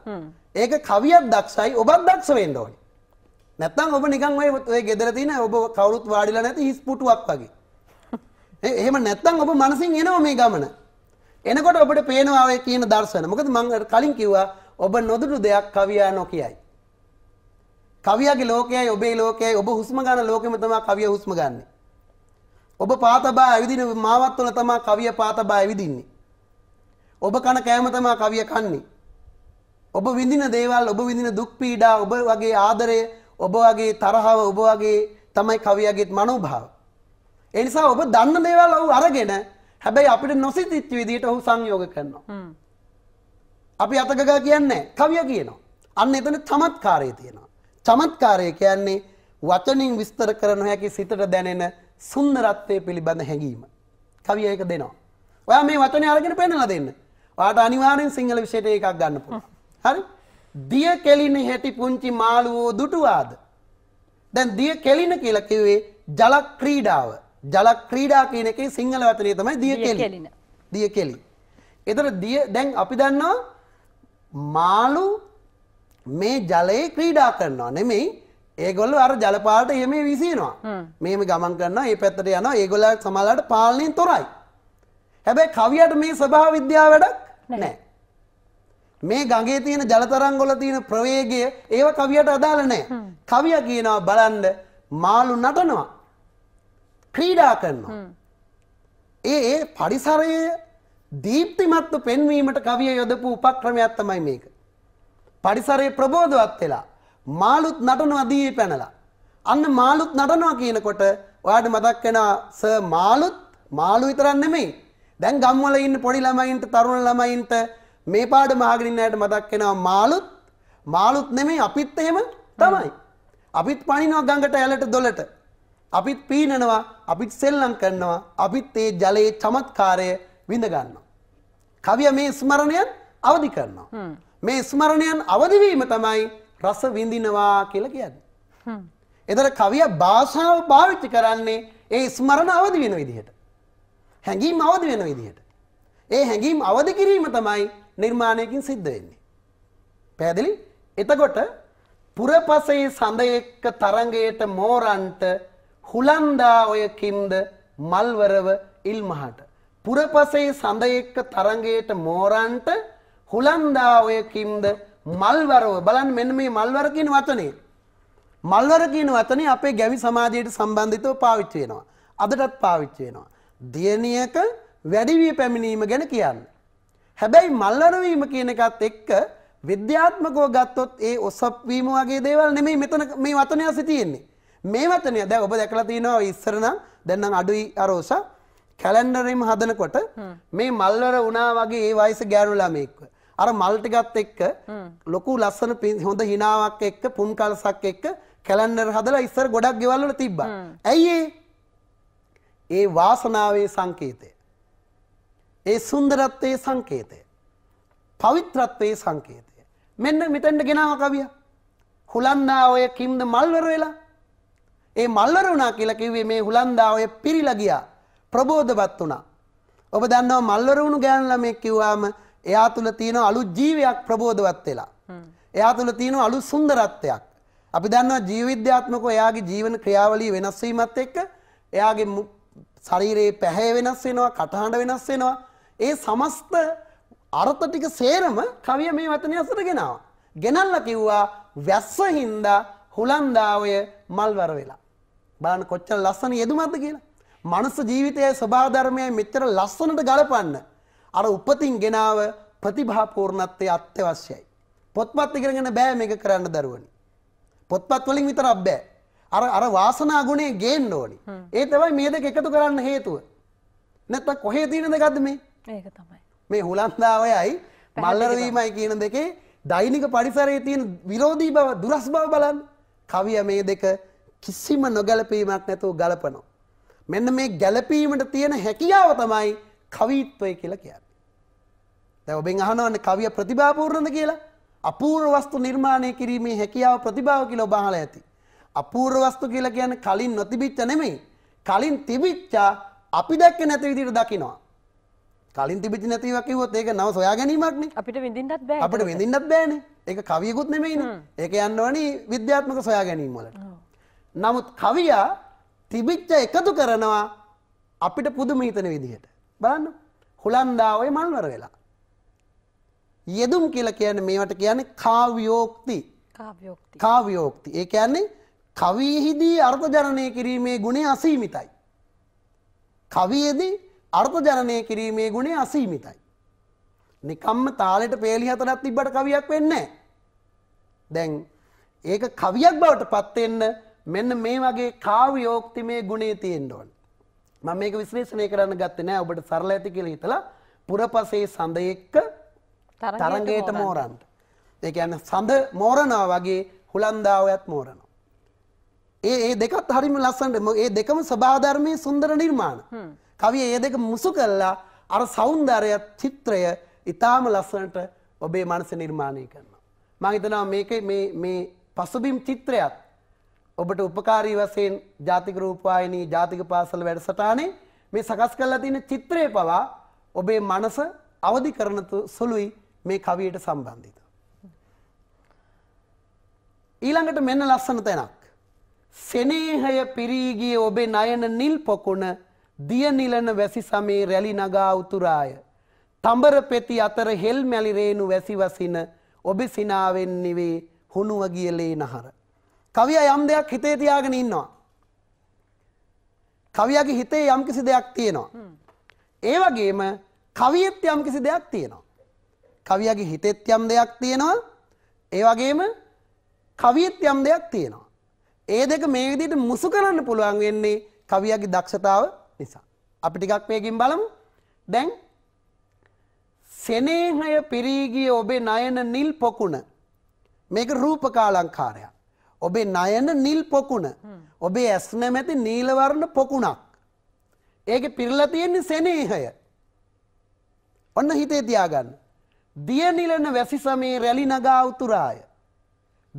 ඒක කවියක් දක්ෂයි ඔබත් දක්ෂ වෙන්න ඕනේ. නැත්නම් ඔබ නිකන් ඔය ඔය ගෙදර තියෙන ඔබ කවුරුත් වාඩිලා නැති හිස් පුටුවක් වගේ. එහෙම නැත්නම් ඔබ මනසින් එනවා මේ ගමන. එනකොට ඔබට පේනවා ඔය කියන දර්ශන. මොකද මම කලින් කිව්වා ඔබ නොදුටු දෙයක් කවියා නොකියයි. කවියගේ ලෝකයයි ඔබේ ලෝකයයි ඔබ හුස්ම ගන්න ලෝකෙම තමයි කවිය හුස්ම ගන්නෙ. ඔබ පාතබා ඇවිදින මාවත් වල තමයි කවිය පාතබා ඇවිදින්නේ. ඔබ කන කෑම තමයි කවිය කන්නේ. ඔබ විඳින දේවල් ඔබ විඳින දුක් පීඩා ඔබ වගේ ආදරය ඔබ වගේ තරහව ඔබ වගේ තමයි කවියගේත් මනෝභාව. ඒ නිසා ඔබ දන්න දේවල් ඔහු අරගෙන හැබැයි අපිට නොසිතිච්ච විදිහට ඔහු සංයෝග කරනවා. අපි අතගගා කියන්නේ කවිය කියනවා. අන්න එතන චමත්කාරය තියෙනවා. චමත්කාරය කියන්නේ වචනින් විස්තර කරන හැකි සිතට දැනෙන සුන්දරත්වය පිළිබඳ හැඟීම. කවිය ඒක දෙනවා. ඔයා මේ වචනේ අරගෙන පෙන්නලා දෙන්න. ඔයාට අනිවාර්යෙන් සිංහල විෂයට එකක් ගන්න පුළුවන්. හරි? දිය කෙලින හැටි පුංචි මාළුවෝ දුටුවාද? දැන් දිය කෙලින කියලා කිව්වේ ජල ක්‍රීඩාව. ජල ක්‍රීඩා කියන එකේ සිංහල වචනේ තමයි දිය කෙලින. දිය කෙලි. එතන දිය දැන් අපි දන්නවා මාලු මේ ජලයේ ක්‍රීඩා කරනවා නෙමෙයි ඒගොල්ලු අර ජලපාලට යෙමේ විසිනවා මේම ගමන් කරන්න ඒ පැත්තට යන ඒගොලක් සමලාට පාලනයෙන් තොරයි. හැබැයි කවියට මේ සභා විද්‍යා වැඩක් නෑ. මේ ගගේ තියෙන ජලතරංගොල තියෙන ප්‍රවේගය ඒව කවියට අදාළ නෑ. කවිය කියනවා බලන්ඩ මාලු නටනවා. ක්‍රීඩා කරනවා. ඒ ඒ පරිසරයේ දීප්තිමත්ව පෙන්වීමට කවිය යොදපු උපක්‍රමයක් තමයි මේක. පරිසරයේ ප්‍රබෝධවත් වෙලා මාළුත් නටනවා දීයේ පැනලා. අන්න මාළුත් නටනවා කියනකොට ඔයාට මතක් වෙන සර් මාළුත් මාළු විතරක් නෙමෙයි. දැන් ගම්වල ඉන්න පොඩි ළමයින්ට තරුණ ළමයින්ට මේ පාඩම අහගෙන ඉන්න අයට මතක් වෙනවා මාළුත් මාළුත් නෙමෙයි අපිත් එහෙම තමයි. අපිත් පණිනවා ගඟට ඇලට දොලට. අපිත් පීනනවා අපිත් සෙල්ලම් කරනවා අපිත් ඒ ජලයේ චමත්කාරය විඳගන්න. කවිය මේ ස්මරණයන් අවදි කරනවා. මේ ස්මරණයන් අවදිවීම තමයි රස විඳිනවා කියලා කියන්නේ. එතන කවිය භාෂාව භාවිත කරන්නේ ඒ ස්මරණ අවදි වෙන විදිහට. හැඟීම් අවදි වෙන විදිහට. ඒ හැඟීම් අවදි කිරීම තමයි නිර්මාණයකින් සිද්ධ වෙන්නේ. පැහැදිලි? එතකොට පුරපසේ සඳ එක්ක තරංගයට මෝරන්ට හුලන්දා ඔය කිම්ද මල්වරව ඉල්මහට පුරපසේ සඳ එක්ක තරඟයට මෝරන්ට හුලන්දාවයකින්ද මල්වරව බලන් මෙන්න මේ මල්වර කියන වචනේ. මල්වර කියන වචනේ අපේ ගැවි සමාජයට සම්බන්ධිතව පාවිච්චි වෙනවා. අදටත් පාවිච්චි වෙනවා. දියණියක වැඩි වී පැමිණීම ගැන කියන්නේ. හැබැයි මල්වර වීම කියන එකත් එක්ක විද්‍යාත්මකව ගත්තොත් ඒ ඔසප් වීම වගේ දේවල් නෙමෙයි මෙතන මේ වචනය ඇසි තියෙන්නේ. මේ වචනය දැන් ඔබ දැකලා තියෙනවා ඉස්සර නම් දැන් නම් අඩුයි අරෝසා කැලැන්ඩරම් හදනකොට මේ මල්වර වනා වගේ ඒ වයිස ගෑනුලාමෙක්ව. අර මල්ටිගත් එක්ක ලොකු ලස්සන පින් හොඳ හිනාවක් එක්ක පුන් කලසක් එක්ක කැලැන්ඩර් හදලා ඉස්සර ගොඩක් ගෙවල්වල තිබ්බ. ඇයිඒ ඒ වාසනාවේ සංකේතය. ඒ සුන්දරත්වයේ සංකේතය. පවිත්‍රත්වයේ සංකේතය. මෙන්න මෙතැන්ට ගෙනාව කවිය. හුලන්දා ඔය කිම්ද මල්වර වෙලා ඒ මල්වරුණා කියලකිවේ මේ හුලන්දා ඔය පිරිලගියා ප්‍රබෝධවත් වුණා. ඔබ දන්නවා මල්වරුණු ගෑනු ළමෙක් කිව්වාම එයා තුල තියෙන අලුත් ජීවියක් ප්‍රබෝධවත් වෙලා. එයා තුල තියෙන අලුත් සුන්දරත්වයක්. අපි දන්නවා ජීවවිද්‍යාත්මකව එයාගේ ජීවන ක්‍රියාවලිය වෙනස් වීමත් එක්ක එයාගේ ශරීරයේ පැහැ වෙනස් වෙනවා, කටහඬ වෙනස් වෙනවා. ඒ සමස්ත අර්ථ ටික සේරම කවිය මේ වචනේ අසර ගෙනාවා. ගෙනල්ලා කිව්වා වැස්ස හින්දා හුලන්දාවය මල්වර වෙලා. බලන්න කොච්චර ලස්සන යෙදුමක්ද කියලා. මනුස්ස ජීවිතයේ ස්වභාධර්මයයි මෙච්චර ලස්සනට ගලපන්න. අර උපතින් ගෙනාව ප්‍රතිභාපූර්ණත්වය අත්‍යවශ්‍යයි. පොත්පත් ඉගෙනගෙන බෑ මේක කරන්න දරුවනි. පොත්පත් වලින් විතරක් බෑ. අර අර වාසනා ගුණේ ගේන්න ඕනි. ඒ තමයි මේ දෙක එකතු කරන්න හේතුව. නැත්තම් කොහේ තියෙන දෙකක්ද මේ? ඒක තමයි. මේ හුලන්දාවයයි මල්ලර වීමයි කියන දෙකේ දෛනික පරිසරයේ තියෙන විරෝධී බව දුරස් බව බලන්න. කවිය මේ දෙක කිසිම නොගැලපීමක් නැතුව ගලපනවා. මෙන්න මේ ගැලපීමට තියෙන හැකියාව තමයි කවිත්වය කියලා කියන්න. දැ ඔබෙන් අහනවන්න කවිය ප්‍රතිභාපූර්ණද කියලා අපූර්ව වස්තු නිර්මාණය කිරීමේ හැකියාව ප්‍රතිභාව කියල බහල ඇති. අපූර්ව වස්තු කියලා කියන්න කලින් නොතිබිච්ච නෙමෙයි කලින් තිබිච්චා අපි දැක්ක නැති විදිට දකිනවා. කලින් තිබි නැතිවකිවොත් ඒක නව සොයා ගැනීමක්න අපිට විඳින්නත් බෑ අපට විඳින්නත් බෑන ඒක කවියකුත් නෙමෙයින ඒක යන්නවනි විද්‍යාත්මක සොයා ගැනීමවලට. නමුත් කවියා තිබිච්ච එකතු කරනවා අපිට පුදුම හිතන විදිහට. බලන්න හුලන්දාවේ මල්වර වෙලා. යෙදුම් කියලා කියන මේවට කියන කාව්‍යෝක්ති කාව්‍යෝක්ති ඒ කියන්නේ කවීහිදී අර්ථජනනය කිරීමේ ගුණේ අසීමිතයි. කවියේදී අර්ථජනනය කිරීමේ ගුණේ අසීමිතයි. නිකම්ම තාලෙට පේලි හතරක් තිබ්බට කවියක් වෙන්නේ නැහැ. දැන් ඒක කවියක් බවට පත් වෙන්න මෙන්න මේ වගේ කාව්‍යෝක්තිමේ ගුණේ තියෙන්න ඕන. මම මේක විශ්ලේෂණය කරන්න ගත්තේ නෑ ඔබට සරල ඇති කියලා හිතලා පුරපසේ සඳ එක්ක තරංගයට මෝරන්න. ඒ කියන්නේ සඳ මෝරනවා වගේ හුලන්දාවයත් මෝරනවා. ඒ ඒ දෙකත් හරිම ලස්සනට ඒ දෙකම සබාධර්මයේ සුන්දර නිර්මාණ. කවිය ඒ දෙක මුසු කළා අර సౌందර්යය චිත්‍රය ඊටාම ලස්සනට ඔබේ මනස නිර්මාණය කරනවා. මම හිතනවා මේකේ මේ මේ පසුබිම් චිත්‍රයත් ඔබට උපකාරී වශයෙන් ජාතික රූපවාහිනී ජාතික පාසල වැඩසටහනේ මේ සකස් කරලා තියෙන චිත්‍රය පවා ඔබේ මනස අවදි කරන සුළුයි මේ කවියට සම්බන්ධිත. ඊළඟට මෙන්න ලස්සන තැනක්. සෙනෙහය පිරී ගිය ඔබේ නයන නිල් පොකුණ දිය නිලන වැසි සමේ රැලි නගා උතුරාය. තඹර පෙති අතර හෙල් මැලි රේණු වැසි වසින ඔබ සිනාවෙන් නිවේ හුණුව ගියලේ නහර. කවියා යම් දෙයක් හිතේ තියාගෙන ඉන්නවා. කවියාගේ හිතේ යම් කිසි දෙයක් තියෙනවා. ඒ වගේම කවියෙත් යම් කිසි දෙයක් තියෙනවා. කවියාගේ හිතෙත් යම් දෙයක් තියෙනවා. ඒ වගේම කවියෙත් යම් දෙයක් තියෙනවා. ඒ දෙක මේ විදිහට මුසු කරන්න පුළුවන් වෙන්නේ කවියාගේ දක්ෂතාව නිසා. අපි ටිකක් මේකින් බලමු. දැන් සෙනෙහය පිරීගිය ඔබේ නයන නිල් පොකුණ මේක රූපකාලංකාරයක්. ඔබේ නයන නිල් පොකුණ ඔබේ ඇස් නැමැති නීලවරණ පොකුණක්. ඒක පිරලා තියෙන්නේ සෙනේහය. ඔන්න හිතේ තියාගන්න. දිය නිලන වැසි සමේ රැලි නගා උතුරාය.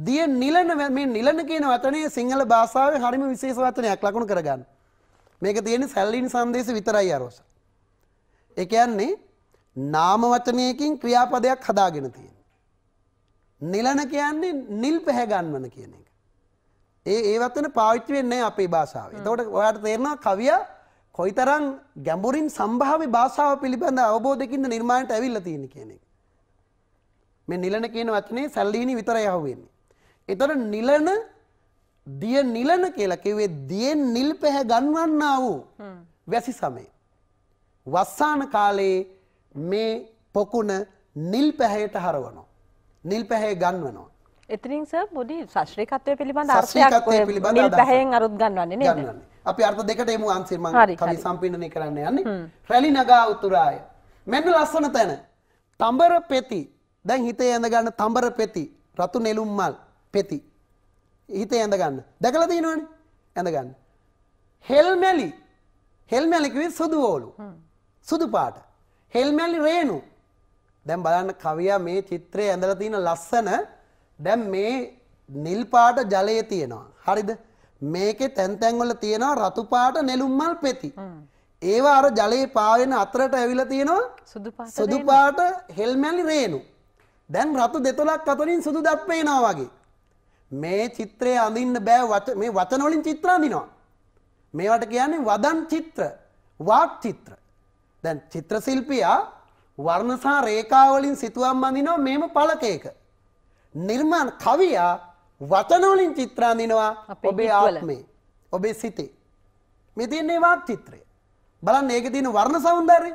දිය නිලන මේ නිලන කියන වචනේ සිංහල භාෂාවේ හරිම විශේෂ වචනයක් ලකුණු කරගන්න. මේක තියෙන්නේ සැල්ලින් සංදේශ විතරයි අරෝස. ඒ කියන්නේ නාම වචනයකින් ක්‍රියාපදයක් හදාගෙන තියෙන. නිලන කියන්නේ නිල් පැහැගන්වන කියන එක. ඒ ඒවත්වන පාවිච්චි වෙන්නේ අපේ භාෂාව. එතකොට ඔයාට තේරෙනවා කවියා කොයිතරම් ගැඹුරින් සම්භාව්‍ය භාෂාව පිළිබඳ අවබෝධයකින්ද නිර්මාණයට ඇවිල්ලා තියෙන්නේ කියන එක. මේ නිලන කියන වචනේ සැල්ලීනි විතරයි අහුවෙන්නේ. එතකොට නිලන දිය නිලන කියලා කිව්වේ දියෙන් නිල් පැහැ ගන්වන්නා වූ වැසි සමය. වස්සාන කාලයේ මේ පොකුණ නිල් පැහැයට හරවනවා. නිල් පැහැය ගන්වනවා. එතිරින් සර් බොඩි ශාස්ත්‍රීයකත්වය පිළිබඳ අර්ථයක් ඔය මිල් පැහැයෙන් අරුත් ගන්නවන්නේ නේද? අපි අර්ථ දෙකට එමු අන්සිර් මම කවි සම්පීඩනය කරන්න යන්නේ. රැලි නගා උතුරාය. මෙන්න ලස්සන තැන. තඹර පෙති. දැන් හිතේ ඇඳ ගන්න තඹර පෙති. රතු නෙළුම් මල් පෙති. හිතේ ඇඳ ගන්න. දැකලා තියෙනවනේ. ඇඳ ගන්න. හෙල්මැලි. හෙල්මැලි කිව්වේ සුදු ඕලු. සුදු පාට. හෙල්මැලි රේණු. දැන් බලන්න කවියා මේ චිත්‍රයේ ඇඳලා තියෙන ලස්සන දැන් මේ නිල් පාට ජලය තියෙනවා. හරිද? මේකේ තැන් තැන් වල තියෙනවා රතු පාට නෙළුම් මල් පෙති. ඒවා අර ජලයේ පාවෙන අතරට ඇවිල්ලා තියෙනවා සුදු පාට හෙල්මැලි රේණු. දැන් රතු දෙතොලක් අතරින් සුදු දත් පේනවා වගේ. මේ චිත්‍රය අඳින්න බෑ මේ වචන වලින් චිත්‍ර අඳිනවා. මේවට කියන්නේ වදන් චිත්‍ර, වාක් චිත්‍ර. දැන් චිත්‍ර ශිල්පියා වර්ණ සහ රේඛා වලින් සිතුවම් අඳිනවා මේම පළකයක. නිර්මාණ කවියා වචනවලින් චිත්‍රාඳිනවා ඔබේ ආත්මේ ඔබේ සිතේ. මේ තියන්නේ වාක් චිත්‍රය. බලන්න ඒක තියෙන වර්ණ සෞන්දර්යය.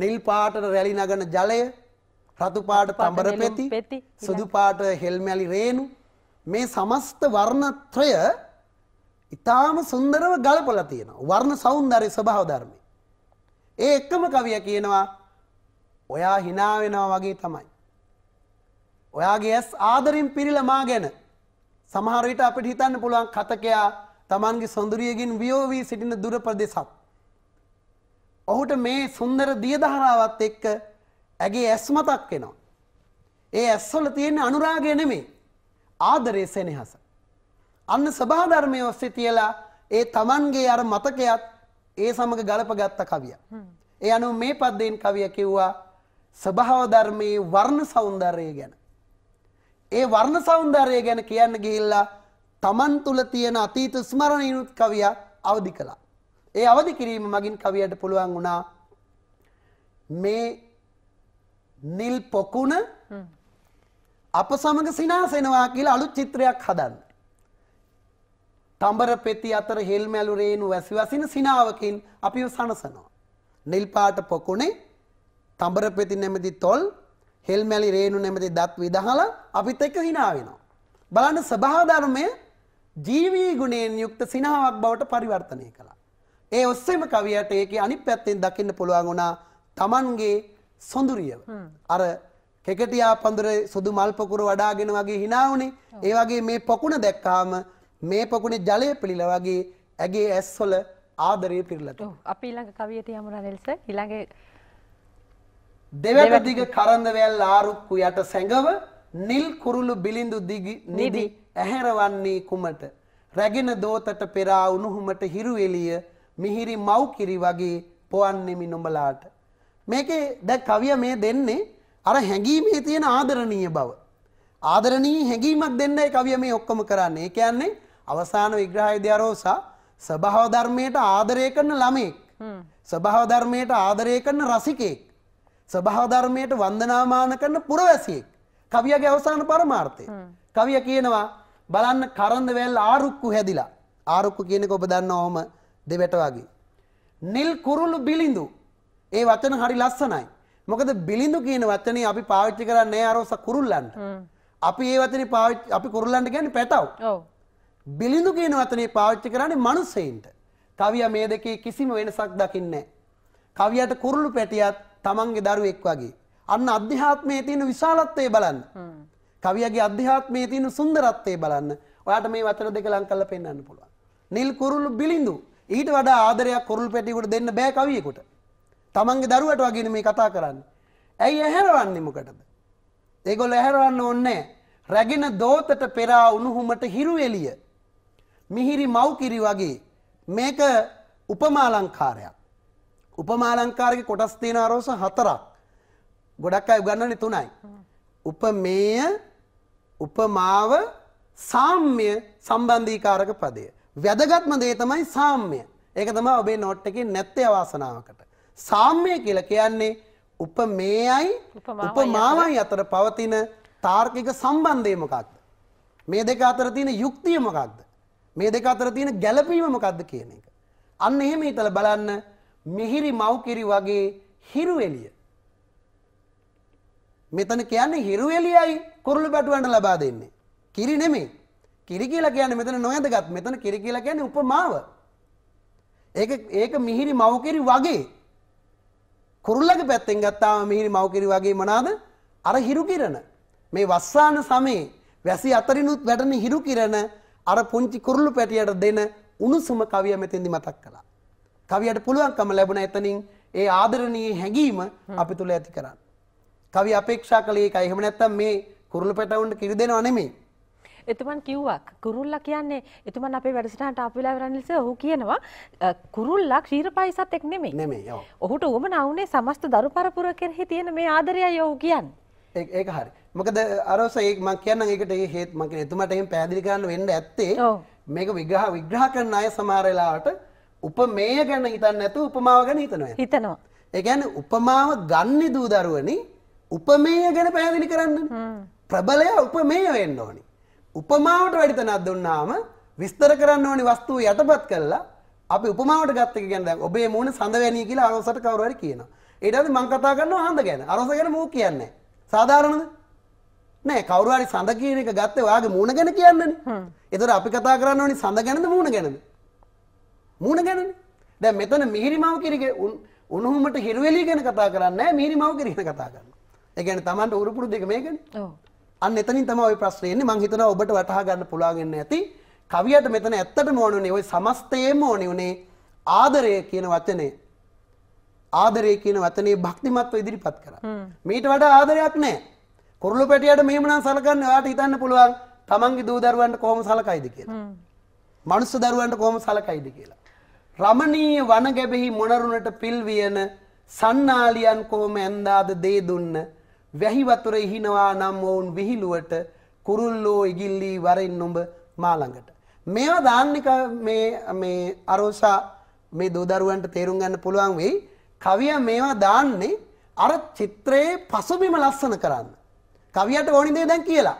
නිල් පාටට රැලි නගන ජලය, රතු පාට පඹර පෙති, සුදු පාට හෙල්මැලි රේණු මේ සමස්ත වර්ණත්‍රය ඉතාම සුන්දරව ගලපලා තියෙනවා. වර්ණ සෞන්දර්ය ස්වභාව ධර්මයේ. ඒ එකම කවිය කියනවා ඔයා hina වෙනවා වගේ තමයි. ඔයාගේ ඇස් ආදරින් පිරිල මා ගැන සමහර විට අපිට හිතන්න පුළුවන් කතකයා Tamanගේ සොඳුරියකින් වියෝවි සිටින දුර ප්‍රදේශත් ඔහුට මේ සුන්දර දියදහරාවත් එක්ක ඇගේ ඇස් මතක් වෙනවා. ඒ ඇස්වල තියෙන අනුරාගය නෙමෙයි ආදරේ සෙනෙහස. අන්න සබහා ධර්මයේ ඔස්සේ තියලා ඒ Tamanගේ අර මතකයක් ඒ සමග ගලපගත්ත කවිය. ඒ අනුව මේ පද්‍යයෙන් කවිය කිව්වා ස්වභාව ධර්මයේ වර්ණ సౌందර්යය ගැන. ඒ වර්ණ සෞන්දර්යය ගැන කියන්න ගිහිල්ලා තමන් තුළ තියෙන අතීත ස්මරණයනුත් කවියා අවදි කළා. ඒ අවදි කිරීම මගින් කවියට පුළුවන් වුණා මේ නිල් පොකුණ අප සමග සිනාසෙනවා කියලා අලුත් චිත්‍රයක් හදන්න. තඹර පෙති අතර හෙල් මැලුරේනු වැසි වසින සිනාවකින් අපිව සනසනවා. නිල් පාට පොකුණේ තඹර පෙති නැමැති තොල් හෙල්මැලි රේණු නැමැති දත් විදහලා අපිත් එක්ක hina වෙනවා. බලන්න සබහා ධර්මය ජීවී ගුණයෙන් යුක්ත සිනහාවක් බවට පරිවර්තනය කළා. ඒ ඔස්සේම කවියට ඒකේ අනිත් පැත්තෙන් දකින්න පුළුවන් වුණා Tamanගේ සොඳුරියව. අර කෙකටියා පඳුරේ සුදු මල් පොකුර වඩාගෙන වගේ hina වුනේ. ඒ වගේ මේ පොකුණ දැක්කාම මේ පොකුණේ ජලය පිළිලා වගේ ඇගේ ඇස්වල ආදරය පිරලට. ඔව් අපි ඊළඟ කවියට යමු නේල්ස. ඊළඟ දෙවැට දිග කරඳවැල් ආරුක්කු යට සැඟව නිල් කුරුළු බිලිඳු දිගි නිදි ඇහැරවන්නේ කුමට රැගෙන දෝතට පෙරා උණුහුමට හිරු එළිය මිහිරි මව් කිරි වගේ පොවන්නේමි නොඹලාට මේකේ දැන් කවිය මේ දෙන්නේ අර හැඟීමේ තියෙන ආදරණීය බව ආදරණීය හැඟීමක් දෙන්නයි කවිය මේ ඔක්කොම කරන්නේ ඒ කියන්නේ අවසාන විග්‍රහයේදී අරෝසා ස්වභාව ධර්මයට ආදරය කරන ළමෙක් ස්වභාව ධර්මයට ආදරය කරන රසිකෙක් ස්වභාවධර්මයට වන්දනාමාන කරන පුරවැසියෙක්. කවියගේ අවසාන පරමාර්ථය. කවිය කියනවා බලන්න කරන්ද වැල් ආරුක්කු හැදිලා. ආරුක්කු කියනක ඔබ දන්න ඔහොම දෙවැට වගේ. නිල් කුරුළු බිලිඳු. ඒ වචන හරි ලස්සනයි. මොකද බිලිඳු කියන වචනේ අපි පාවිච්චි කරන්නේ අරෝස කුරුල්ලන්ට. අපි ඒ වචනේ පාවිච්චි අපි කුරුල්ලන්ට කියන්නේ පැටව්. ඔව්. බිලිඳු කියන වචනේ පාවිච්චි කරන්නේ මිනිසෙයින්ට. කවියා මේ දෙකේ කිසිම වෙනසක් දකින්නේ නැහැ. කවියට කුරුළු පැටියත් තමන්ගේ දරුවෙක් වගේ. අන්න අධ්‍යාත්මයේ තියෙන විශාලත්වය බලන්න. කවියගේ අධ්‍යාත්මයේ තියෙන සුන්දරත්වය බලන්න. ඔයාට මේ වචන දෙක ලං කරලා පෙන්වන්න පුළුවන්. නිල් කුරුළු බිලිඳු. ඊට වඩා ආදරයක් කුරුළු පැටියෙකුට දෙන්න බෑ කවියෙකුට. තමන්ගේ දරුවට වගේ මේ කතා කරන්නේ. ඇයි ඇහැරවන්නේ මොකටද? ඒගොල්ලෝ ඇහැරවන්න ඕනේ රැගෙන දෝතට පෙරා උණුහුමට හිරු එළිය. මිහිරි මව් කිරි වගේ මේක උපමාලංකාරයක්. උපමාලංකාරක කොටස් තියෙන අරෝස හතරක්. ගොඩක් අය උගන්වන්නේ තුනයි. උපමේය, උපමාව, සාම්‍ය සම්බන්ධීකාරක පදය. වැදගත්ම දේ තමයි සාම්‍ය. ඒක තමයි ඔබේ නෝට් එකේ නැත්තේ අවාසනාවකට. සාම්‍ය කියලා කියන්නේ උපමේයයි උපමාවයි අතර පවතින තාර්කික සම්බන්ධය මොකක්ද? මේ දෙක අතර තියෙන යුක්තිය මොකක්ද? මේ දෙක අතර තියෙන ගැළපීම මොකක්ද කියන එක. අන්න එහෙම හිතලා බලන්න මිහිරි මව්කිරි වගේ හිරු එළිය. මෙතන කියන්නේ හිරු එළියයි කුරුළු බැටුවන්ට ලබා දෙන්නේ. කිරි නෙමෙයි. කිරි කියලා කියන්නේ මෙතන නොඇඳගත්. මෙතන කිරි කියලා කියන්නේ උපමාව. ඒක ඒක මිහිරි මව්කිරි වගේ. කුරුල්ලගේ පැත්තෙන් ගත්තාම මිහිරි මව්කිරි වගේ මොනවාද? අර හිරු කිරණ. මේ වස්සාන සමයේ වැසි අතරිනුත් වැටෙන හිරු කිරණ අර පුංචි කුරුළු පැටියට දෙන උණුසුම කවිය මෙතෙන්දි මතක් කළා. කවියට පුළුවන්කම ලැබුණ එතනින් ඒ ආදරණයේ හැඟීම අපි තුළ ඇති කරන්න. කවි අපේක්ෂා කළේ එකයි එහෙම නැත්තම් මේ කුරුළු පැටවුන්ට කිරි දෙනව නෙමෙයි. එතුමන් කිව්වක් කුරුල්ලා කියන්නේ එතුමන් අපේ වැඩසටහනට ආපු වෙලාවරන් ලෙස ඔහු කියනවා කුරුල්ලා ක්ෂීරපයිසත් එක් නෙමෙයි. නෙමෙයි. ඔව්. ඔහුට උවමනා වුණේ සමස්ත දරු පරපුර කෙරෙහි තියෙන මේ ආදරයයි ඔහු කියන්නේ. ඒක හරි. මොකද අරෝස ඒ මම කියන්නම් ඒකට ඒ හේත් මම එතුමට එහෙම පැහැදිලි කරන්න වෙන්න ඇත්තේ මේක විග්‍රහ විග්‍රහ කරන අය සමහර වෙලාවට උපමේය ගැන හිතන්න නැතුව උපමාව ගැන හිතනවා. හිතනවා. ඒ කියන්නේ උපමාව ගන්න දූ දරුවනි උපමේය ගැන පැහැදිලි කරන්න. ප්‍රබලය උපමේය වෙන්න ඕනි. උපමාවට වැඩි තැනක් දුන්නාම විස්තර කරන්න ඕනි වස්තුව යටපත් කළා අපි උපමාවට ගත්ත එක කියන්නේ දැන් ඔබේ මූණ සඳ වැණි කියලා අරසට කවුරු හරි කියනවා. ඊට පස්සේ මම කතා කරනවා හඳ ගැන. අරස ගැන මූ කියන්නේ. සාධාරණද? නෑ කවුරු හරි සඳ කියන එක ගත්තේ ඔයාගේ මූණ ගැන කියන්නනේ. ඒතර අපි කතා කරන්න ඕනි සඳ ගැනද මූණ ගැනද? මූුණ ගැන දැ මෙතන මිහිරිමාව කිරික උනුහුමට හිරුවලි ගැන කතා කරන්න මිහිරිමාව කිරින කතා කරන්න එකගැන තමන්ට උරුපුරු දෙක මේකෙන් අන්න එතනින් තම ඔය ප්‍රශ්නයන්නේ මංහිතන ඔබට වටහා ගන්න පුලාගන්න ඇති කවියට මෙතන ඇත්තට මෝනුනේ ඔය සමස්තයේම ඕනි වනේ ආදරය කියන වචනය ආදරය කියන වචනේ භක්තිමත්ව ඉදිරිපත් කර මීට වඩා ආදරයක් නෑ කුරලු පැටියට මෙහමනම් සලකන්න යාට හිතන්න පුළුවන් තමන්ගේ දූ දරුවන්ට කොහොම සලකයිද කියලා. මනුස්ස දරුවන්ට කොහොම සලකයිද කියලා. රමණීය වනගැබෙහි මොනරුණට පිල්වියන සන්නාලියන් කොහොම ඇන්දාද දේ දුන්න වැහි වතුර ඉහිනවා නම් ඔවුන් විහිළුවට කුරුල්ලෝ ඉගිල්ලී වරින් නුඹ මාළඟට මේවා දාන්නික මේ මේ අරෝසා මේ දෝදරුවන්ට තේරුම් ගන්න පුළුවන් වෙයි කවියා මේවා දාන්නේ අර චිත්‍රයේ පසුබිම ලස්සන කරන්න කවියට ඕනි දේ දැන් කියලා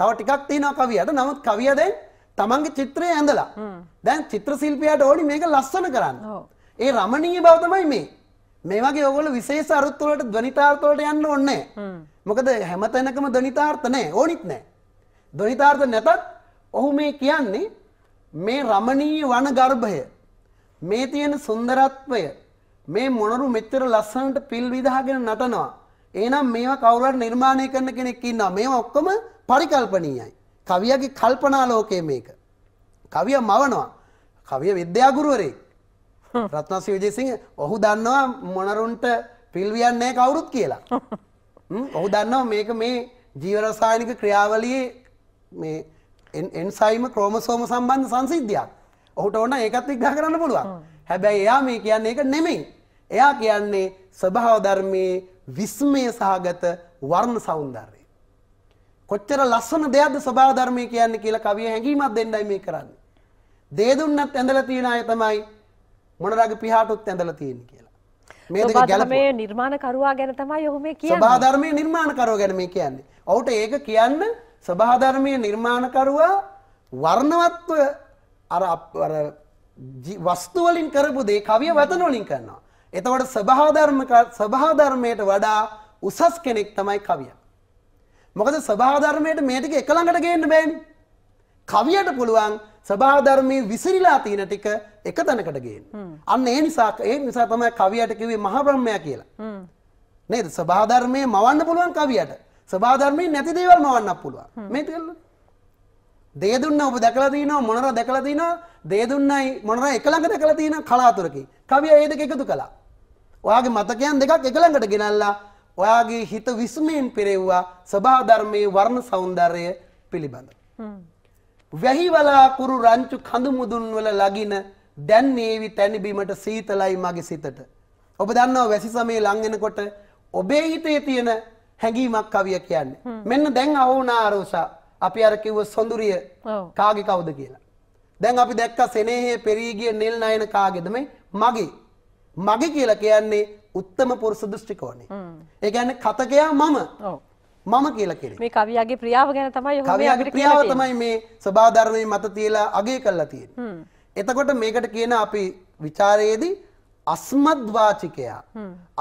තව ටිකක් තියෙනවා කවියට නමුත් කවිය දැන් තමන්ගේ චිත්‍රය ඇඳලා දැන් චිත්‍ර ශිල්පියට ඕනි මේක ලස්සන කරන්න. ඒ රමණීය බව තමයි මේ. මේ වගේ ඔයගොල්ලෝ විශේෂ අරුත් වලට ධ්වනිතාර්ථ වලට යන්න ඕනේ නැහැ. මොකද හැමතැනකම ධ්වනිතාර්ථ නැහැ ඕනිත් නැහැ. ධ්වනිතාර්ථ නැතත් ඔහු මේ කියන්නේ මේ රමණීය වන ගර්භය මේ තියෙන සුන්දරත්වය මේ මොනරු මෙච්චර ලස්සනට පිල් විදහාගෙන නටනවා. එහෙනම් මේවා කවුරු හරි නිර්මාණය කරන කෙනෙක් ඉන්නවා. මේවා ඔක්කොම පරිකල්පනීයයි. කවියගේ කල්පනා ලෝකයේ මේක. කවිය මවනවා. කවිය විද්‍යාගුරුවරේ. රත්නසි විජේසිංහ ඔහු දන්නවා මොනරුන්ට පිල්වියන්නේ කවුරුත් කියලා. ඔහු දන්නවා මේක මේ ජීවරසායනික ක්‍රියාවලියේ මේ එන්සයිම ක්‍රෝමසෝම සම්බන්ධ සංසිද්ධියක්. ඔහුට ඕන ඒකත් විග්‍රහ කරන්න පුළුවන්. හැබැයි එයා මේ කියන්නේ ඒක නෙමෙයි. එයා කියන්නේ ස්වභාව ධර්මයේ විස්මය සහගත වර්ණ సౌందර්යය. කොච්චර ලස්සන දෙයක්ද ස්වභාව ධර්මය කියන්නේ කියලා කවිය හැඟීමක් දෙන්නයි මේ කරන්නේ. දේ දුන්නත් ඇඳලා තියෙන අය තමයි මොනරාගේ පිහාටුත් ඇඳලා තියෙන්නේ කියලා. මේ දෙක ගැළපෙන මේ නිර්මාණකරුවා ගැන තමයි ඔහු මේ කියන්නේ. ස්වභාව ධර්මයේ නිර්මාණකරුවා ගැන මේ කියන්නේ. ඔහුට ඒක කියන්න ස්වභාව ධර්මයේ නිර්මාණකරුවා වර්ණවත්ව අර අර වස්තු වලින් කරපු දේ කවිය වතන වලින් කරනවා. එතකොට ස්වභාව ධර්ම ස්වභාව ධර්මයට වඩා උසස් කෙනෙක් තමයි කවියා. මොකද ස්වභාධර්මයට මේටික එකළඟට ගේන්න බෑන්. කවියට පුළුවන් ස්වභාධර්මී විසිරිලා තියෙන ටික එක තැනකට ගේන්න. අන්න ඒ නිසා ඒ නිසා තමයි කවියට කිව්වේ මහබ්‍රහ්මයා කියලා. නේද? ස්වභාධර්මයේ මවන්න පුළුවන් කවියට. ස්වභාධර්මී නැති දේවල් මවන්නත් පුළුවන්. මේ තේරෙනවද? දේ දුන්නා ඔබ දැකලා තිනවා මොනරා දැකලා තිනවා දේ දුන්නයි මොනරා එකළඟ දැකලා තින කලාතුරකින්. කවිය ඒ දෙක එකතු කළා. ඔයාගේ මතකයන් දෙකක් එකළඟට ගෙනල්ලා ඔයාගේ හිත විස්මයෙන් පෙරෙව්වා සභාධර්මයේ වර්ණ සෞන්දර්ය පිළිබඳ. වැහිවලාකුරු රංචු කඳු මුදුන්වල ලගින දැන් ඒවි තැනිබීමට සීතලයි මගේ සිතට. ඔබ දන්නවා වැසි සමයේ ලංගෙනකොට ඔබේ හිතේ තියෙන හැඟීමක් කවිය කියන්නේ. මෙන්න දැන් අහුනා අරෝසා අපි අර කිව්ව සොඳුරිය කාගේ කවුද කියලා. දැන් අපි දැක්ක සෙනෙහේ පෙරී ගිය නෙල් නයන කාගේද මේ මගේ. මගේ කියලා කියන්නේ උත්තම පුරුෂ දෘෂ්ටිකෝණේ. ඒ කියන්නේ කතකයා මම. මම කියලා කෙරේ. මේ කවියාගේ ප්‍රියාව ගැන තමයි ඔහු මේ අගය ප්‍රියාව තමයි මේ සබාධර්මයේ මත තියලා අගය කරලා තියෙන්නේ. එතකොට මේකට කියන අපි ਵਿਚාරයේදී අස්මද් වාචිකයා.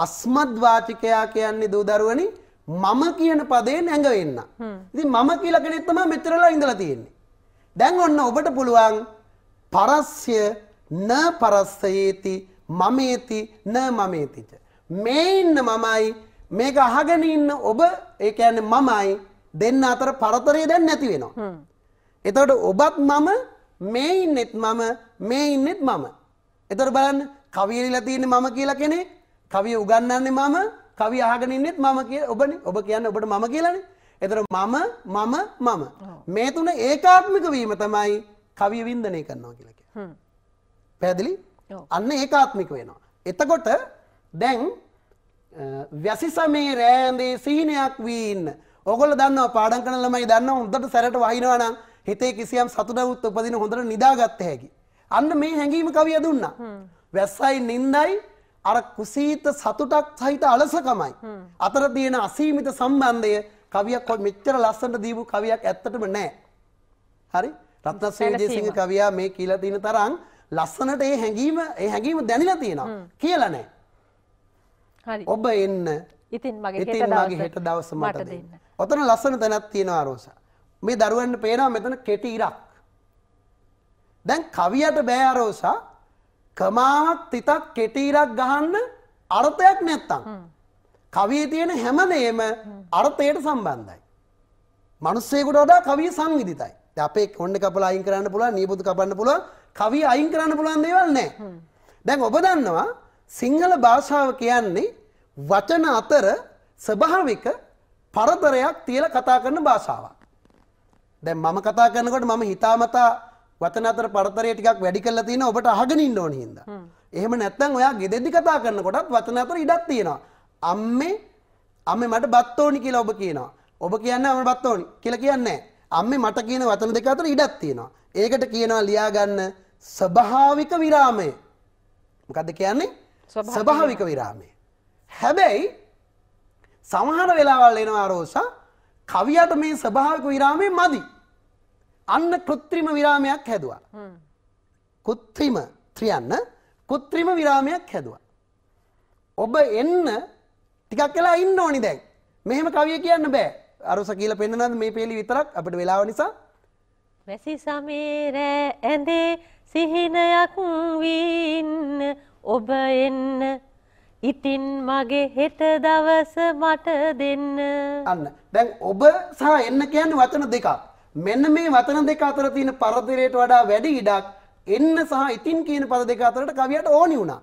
අස්මද් වාචිකයා කියන්නේ දූදරුවනි මම කියන පදයෙන් ඇඟ වෙන්න. ඉතින් මම කියලා කෙනෙක් තමයි මෙතරලා ඉඳලා තියෙන්නේ. දැන් ඔන්න ඔබට පුළුවන් පරස්ය න පරස්සයේති මමේති න මමේතිච. මේ ඉන්න මමයි මේක අහගෙන ඉන්න ඔබ ඒ කියන්නේ මමයි දෙන්න අතර පරතරය දැන් නැති වෙනවා. එතකොට ඔබත් මම මේ ඉන්නෙත් මම මේ ඉන්නෙත් මම. එතකොට බලන්න කවිය ලියලා තියෙන්නේ මම කියලා කෙනෙක්, කවිය උගන්වන්නේ මම, කවිය අහගෙන ඉන්නෙත් මම කියලා ඔබනේ. ඔබ කියන්නේ ඔබට මම කියලානේ. එතකොට මම මම මම. මේ තුන ඒකාත්මික වීම තමයි කවිය වින්දනය කරනවා කියලා කියන්නේ. පැහැදිලි? අන්න ඒකාත්මික වෙනවා. එතකොට දැන් වැසිසමේ රෑන්දේ සිහිනයක් වීන්න ඔගොල දන්න පාඩන් කන ළමයි දන්න හොඳට සැරට වහිනවනම් හිතේ කිසියම් සතුටවුත් උපදින හොඳට නිදාගත්ත හැකි. අන්න මේ හැඟීම කවිය දුන්න. වැස්සයි නින්දයි අර කුසීත සතුටක් සහිත අලසකමයි. අතර තියෙන අසීමිත සම්බන්ධය කවියක් මෙච්චර ලස්සට දීපු කවියක් ඇත්තටම නෑ. හරි රත්නසේ දේසිංහ කවියා මේ කියලා තියෙන තරම් ලස්සනට ඒ හැඟීම ඒ හැඟීම දැනිලා තියෙනවා කියලා නෑ. ඔබ එන්න. ඉතින් මගේ හෙට දවස මට දෙන්න. ඔතන ලස්සන තැනක් තියෙනවා ආරෝසා. මේ දරුවන්ට පේනවා මෙතන කෙටි ඉරක්. දැන් කවියට බෑ ආරෝසා කමාවක් තිතක් කෙටි ඉරක් ගහන්න අර්ථයක් නැත්තම්. කවියේ තියෙන හැමදේම අර්ථයට සම්බන්ධයි. මිනිස්සෙකුට වඩා කවිය සංවිධිතයි. දැන් අපේ කොණ්ඩේ කපලා අයින් කරන්න පුළුවන්, නියපොතු කපන්න පුළුවන්. කවිය අයින් කරන්න පුළුවන් දේවල් නෑ. දැන් ඔබ දන්නවා සිංහල භාෂාව කියන්නේ වචන අතර ස්වභාවික පරතරයක් තියලා කතා කරන භාෂාවක්. දැන් මම කතා කරනකොට මම හිතාමතා වචන අතර පරතරය ටිකක් වැඩි කරලා තියෙන ඔබට අහගෙන ඉන්න ඕන හින්දා. එහෙම නැත්නම් ඔයා ගෙදෙද්දි කතා කරනකොටත් වචන අතර ඉඩක් තියෙනවා. අම්මේ අම්මේ මට බත් ඕනි කියලා ඔබ කියනවා. ඔබ කියන්නේ මම බත් ඕනි කියලා කියන්නේ නැහැ. අම්මේ මට කියන වචන දෙක අතර ඉඩක් තියෙනවා. ඒකට කියනවා ලියාගන්න ස්වභාවික විරාමය. මොකද්ද කියන්නේ? ස්වභාවික විරාමය. හැබැයි සමහර වෙලාවල් එනවා රෝසා කවියට මේ ස්වභාවික විරාමය මදි. අන්න કૃත්‍රිම විරාමයක් හැදුවා. કૃත්‍රිම ත්‍රියන්න કૃත්‍රිම විරාමයක් හැදුවා. ඔබ එන්න ටිකක් වෙලා ඉන්න ඕනි දැන්. මෙහෙම කවිය කියන්න බෑ. අරුස කියලා පෙන්නනද මේ පේලි විතරක් අපිට වෙලාව නිසා වැසි සමීර ඇඳේ සිහිනයක් වීන්න ඔබ එන්න ඉතින් මගේ හෙට දවස මට දෙන්න අන්න දැන් ඔබ සහ එන්න කියන්නේ වචන දෙකක් මෙන්න මේ වචන දෙක අතර තියෙන පරතරයට වඩා වැඩි ඉඩක් එන්න සහ ඉතින් කියන පද දෙක අතරට කවියට ඕනි වුණා.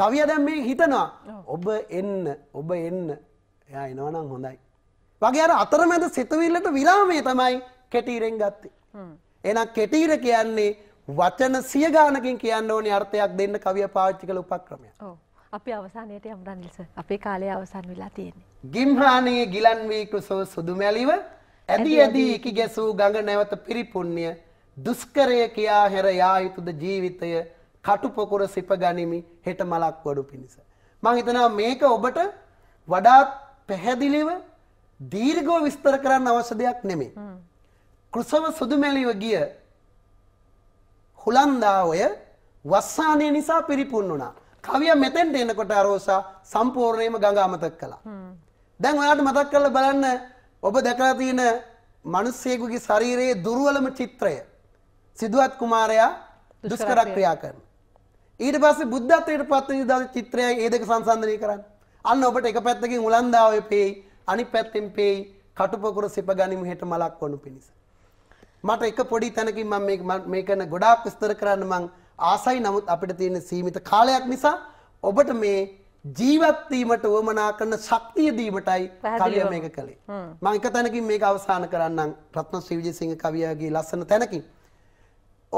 කවිය දැන් මේ හිතනවා ඔබ එන්න ඔබ එන්න එයා එනවා නම් හොඳයි. වගේ අර අතරමැද සිතවිල්ලට විලාමය තමයි කෙටීරෙන් ගත්තේ. එහෙනම් කෙටීර කියන්නේ වචන සිය ගානකින් කියන්න ඕනේ අර්ථයක් දෙන්න කවිය පාවිච්චි කළ උපක්‍රමයක්. ඔව්. අපි අවසානයේට යමු රනිල්ස. අපේ කාලය අවසන් වෙලා තියෙන්නේ. ගිම්හානී ගිලන් වී කුසෝ සුදුමැලිව ඇදී ඇදී ඉකි ගැසූ ගඟ නැවත පිරිපුන්්‍ය දුෂ්කරය කියා හැර යා යුතුද ජීවිතය කටුපොකුර සිප ගනිමි හෙට මලක් වඩු පිණිස. මං හිතනවා මේක ඔබට වඩාත් පැහැදිලිව දීර්ගෝ විස්තර කරන්න අවශ්‍ය දෙයක් නෙමේ. කෘසව සුදුමැලිව ගිය හුලන්දාවය වස්සානය නිසා පිරිපුන් වුණා. කවිය මෙතැන්ට එනකොට අරෝසා සම්පූර්ණයම ගඟ අමතක් කළා. දැන් ඔයාට මතක් කරලා බලන්න ඔබ දැකලා තියෙන මිනිස්සෙකුගේ ශරීරයේ දුර්වලම චිත්‍රය සිදුවත් කුමාරයා දුෂ්කර ක්‍රියා කරන. ඊට පස්සේ බුද්ධත්වයට පත් වෙන චිත්‍රයයි ඒ දෙක සංසන්දනය කරන්නේ. අන්න ඔබට එක පැත්තකින් උලන්දාවේ පෙයි අනි පැත්තෙන් පේයි කටුපොකුර සිප ගනිමු හෙට මලක් වනු පිණිස. මට එක පොඩි තැනකින් මම මේකන ගොඩාක් විස්තර කරන්න මං ආසයි නමුත් අපිට තියෙන සීමිත කාලයක් නිසා ඔබට මේ ජීවත්වීමට වුවමනා කරන ශක්තිය දීමටයි කවිය මේක කළේ. මම එක තැනකින් මේක අවසන් කරන්නම් රත්නශ්‍රී විජේසිංහ කවියාගේ ලස්සන තැනකින්.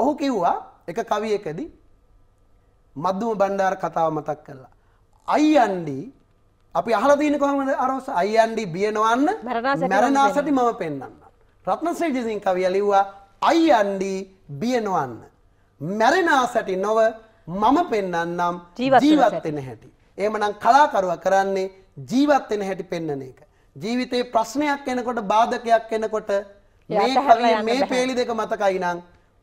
ඔහු කිව්වා එක කවියකදී මද්දුම බණ්ඩාර කතාව මතක් කළා. අයියන්ඩි අපි අහලා තියෙන්නේ කොහමද අරස අයියන්ඩි බියනවන්න මරණාසටි මම පෙන්වන්න. රත්නශ්‍රී ජිසින් කවිය ලිව්වා අයියන්ඩි බියනවන්න. මැරෙනාසටි නොව මම පෙන්වන්නම් ජීවත් වෙන හැටි. එහෙමනම් කලාකරුවා කරන්නේ ජීවත් වෙන හැටි පෙන්වන එක. ජීවිතේ ප්‍රශ්නයක් එනකොට බාධකයක් එනකොට මේ කවිය මේ පේලි දෙක මතකයි නම්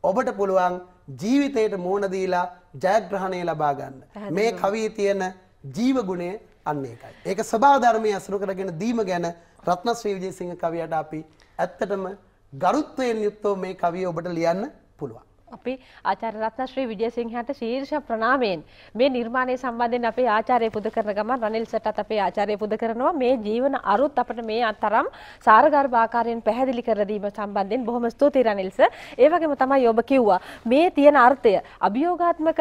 ඔබට පුළුවන් ජීවිතයට මෝන දීලා ජයග්‍රහණය ලබා ගන්න. මේ කවියේ තියෙන ජීවගුණය අන්න ඒකයි. ඒක ස්වභාව ධර්මයේ අසුර කරගෙන දීම ගැන රත්නශ්‍රී විජේසිංහ කවියට අපි ඇත්තටම ගරුත්වයෙන් යුක්තව මේ කවිය ඔබට ලියන්න පුළුවන්. අපි ආචාර්ය රත්නශ්‍රී විජේසිංහට ශීර්ෂ ප්‍රණාමයෙන් මේ නිර්මාණය සම්බන්ධයෙන් අපේ ආචාර්ය පුද කරන ගමන් රනිල් සටත් අපේ ආචාර්ය පුද කරනවා මේ ජීවන අරුත් අපිට මේ අතරම් සාරගර්භ ආකාරයෙන් පැහැදිලි කර දීම සම්බන්ධයෙන් බොහොම ස්තුතියි රනිල් සර්. ඒ වගේම තමයි ඔබ කිව්වා මේ තියෙන අර්ථය අභියෝගාත්මක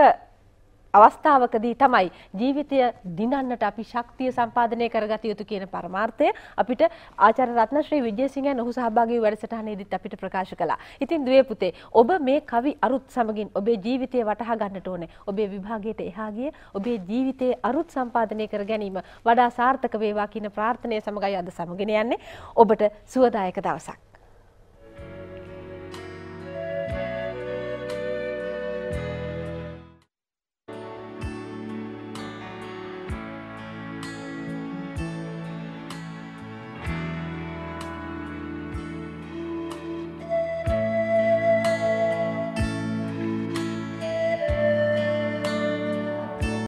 අවස්ථාවකදී තමයි ජීවිතය දිනන්නට අපි ශක්තිය සම්පාදනය කරගත යුතු කියන පරමාර්ථය අපිට ආචාර්ය රත්නශ්‍රී විජේසිංහයන් ඔහු සහභාගී වූ වැඩසටහනේදීත් අපිට ප්‍රකාශ කළා. ඉතින් දුවේ පුතේ ඔබ මේ කවි අරුත් සමගින් ඔබේ ජීවිතය වටහා ගන්නට ඕනේ. ඔබේ විභාගයට එහා ගිය ඔබේ ජීවිතයේ අරුත් සම්පාදනය කර ගැනීම වඩා සාර්ථක වේවා කියන ප්‍රාර්ථනය සමගයි අද සමගෙන යන්නේ. ඔබට සුවදායක දවසක්.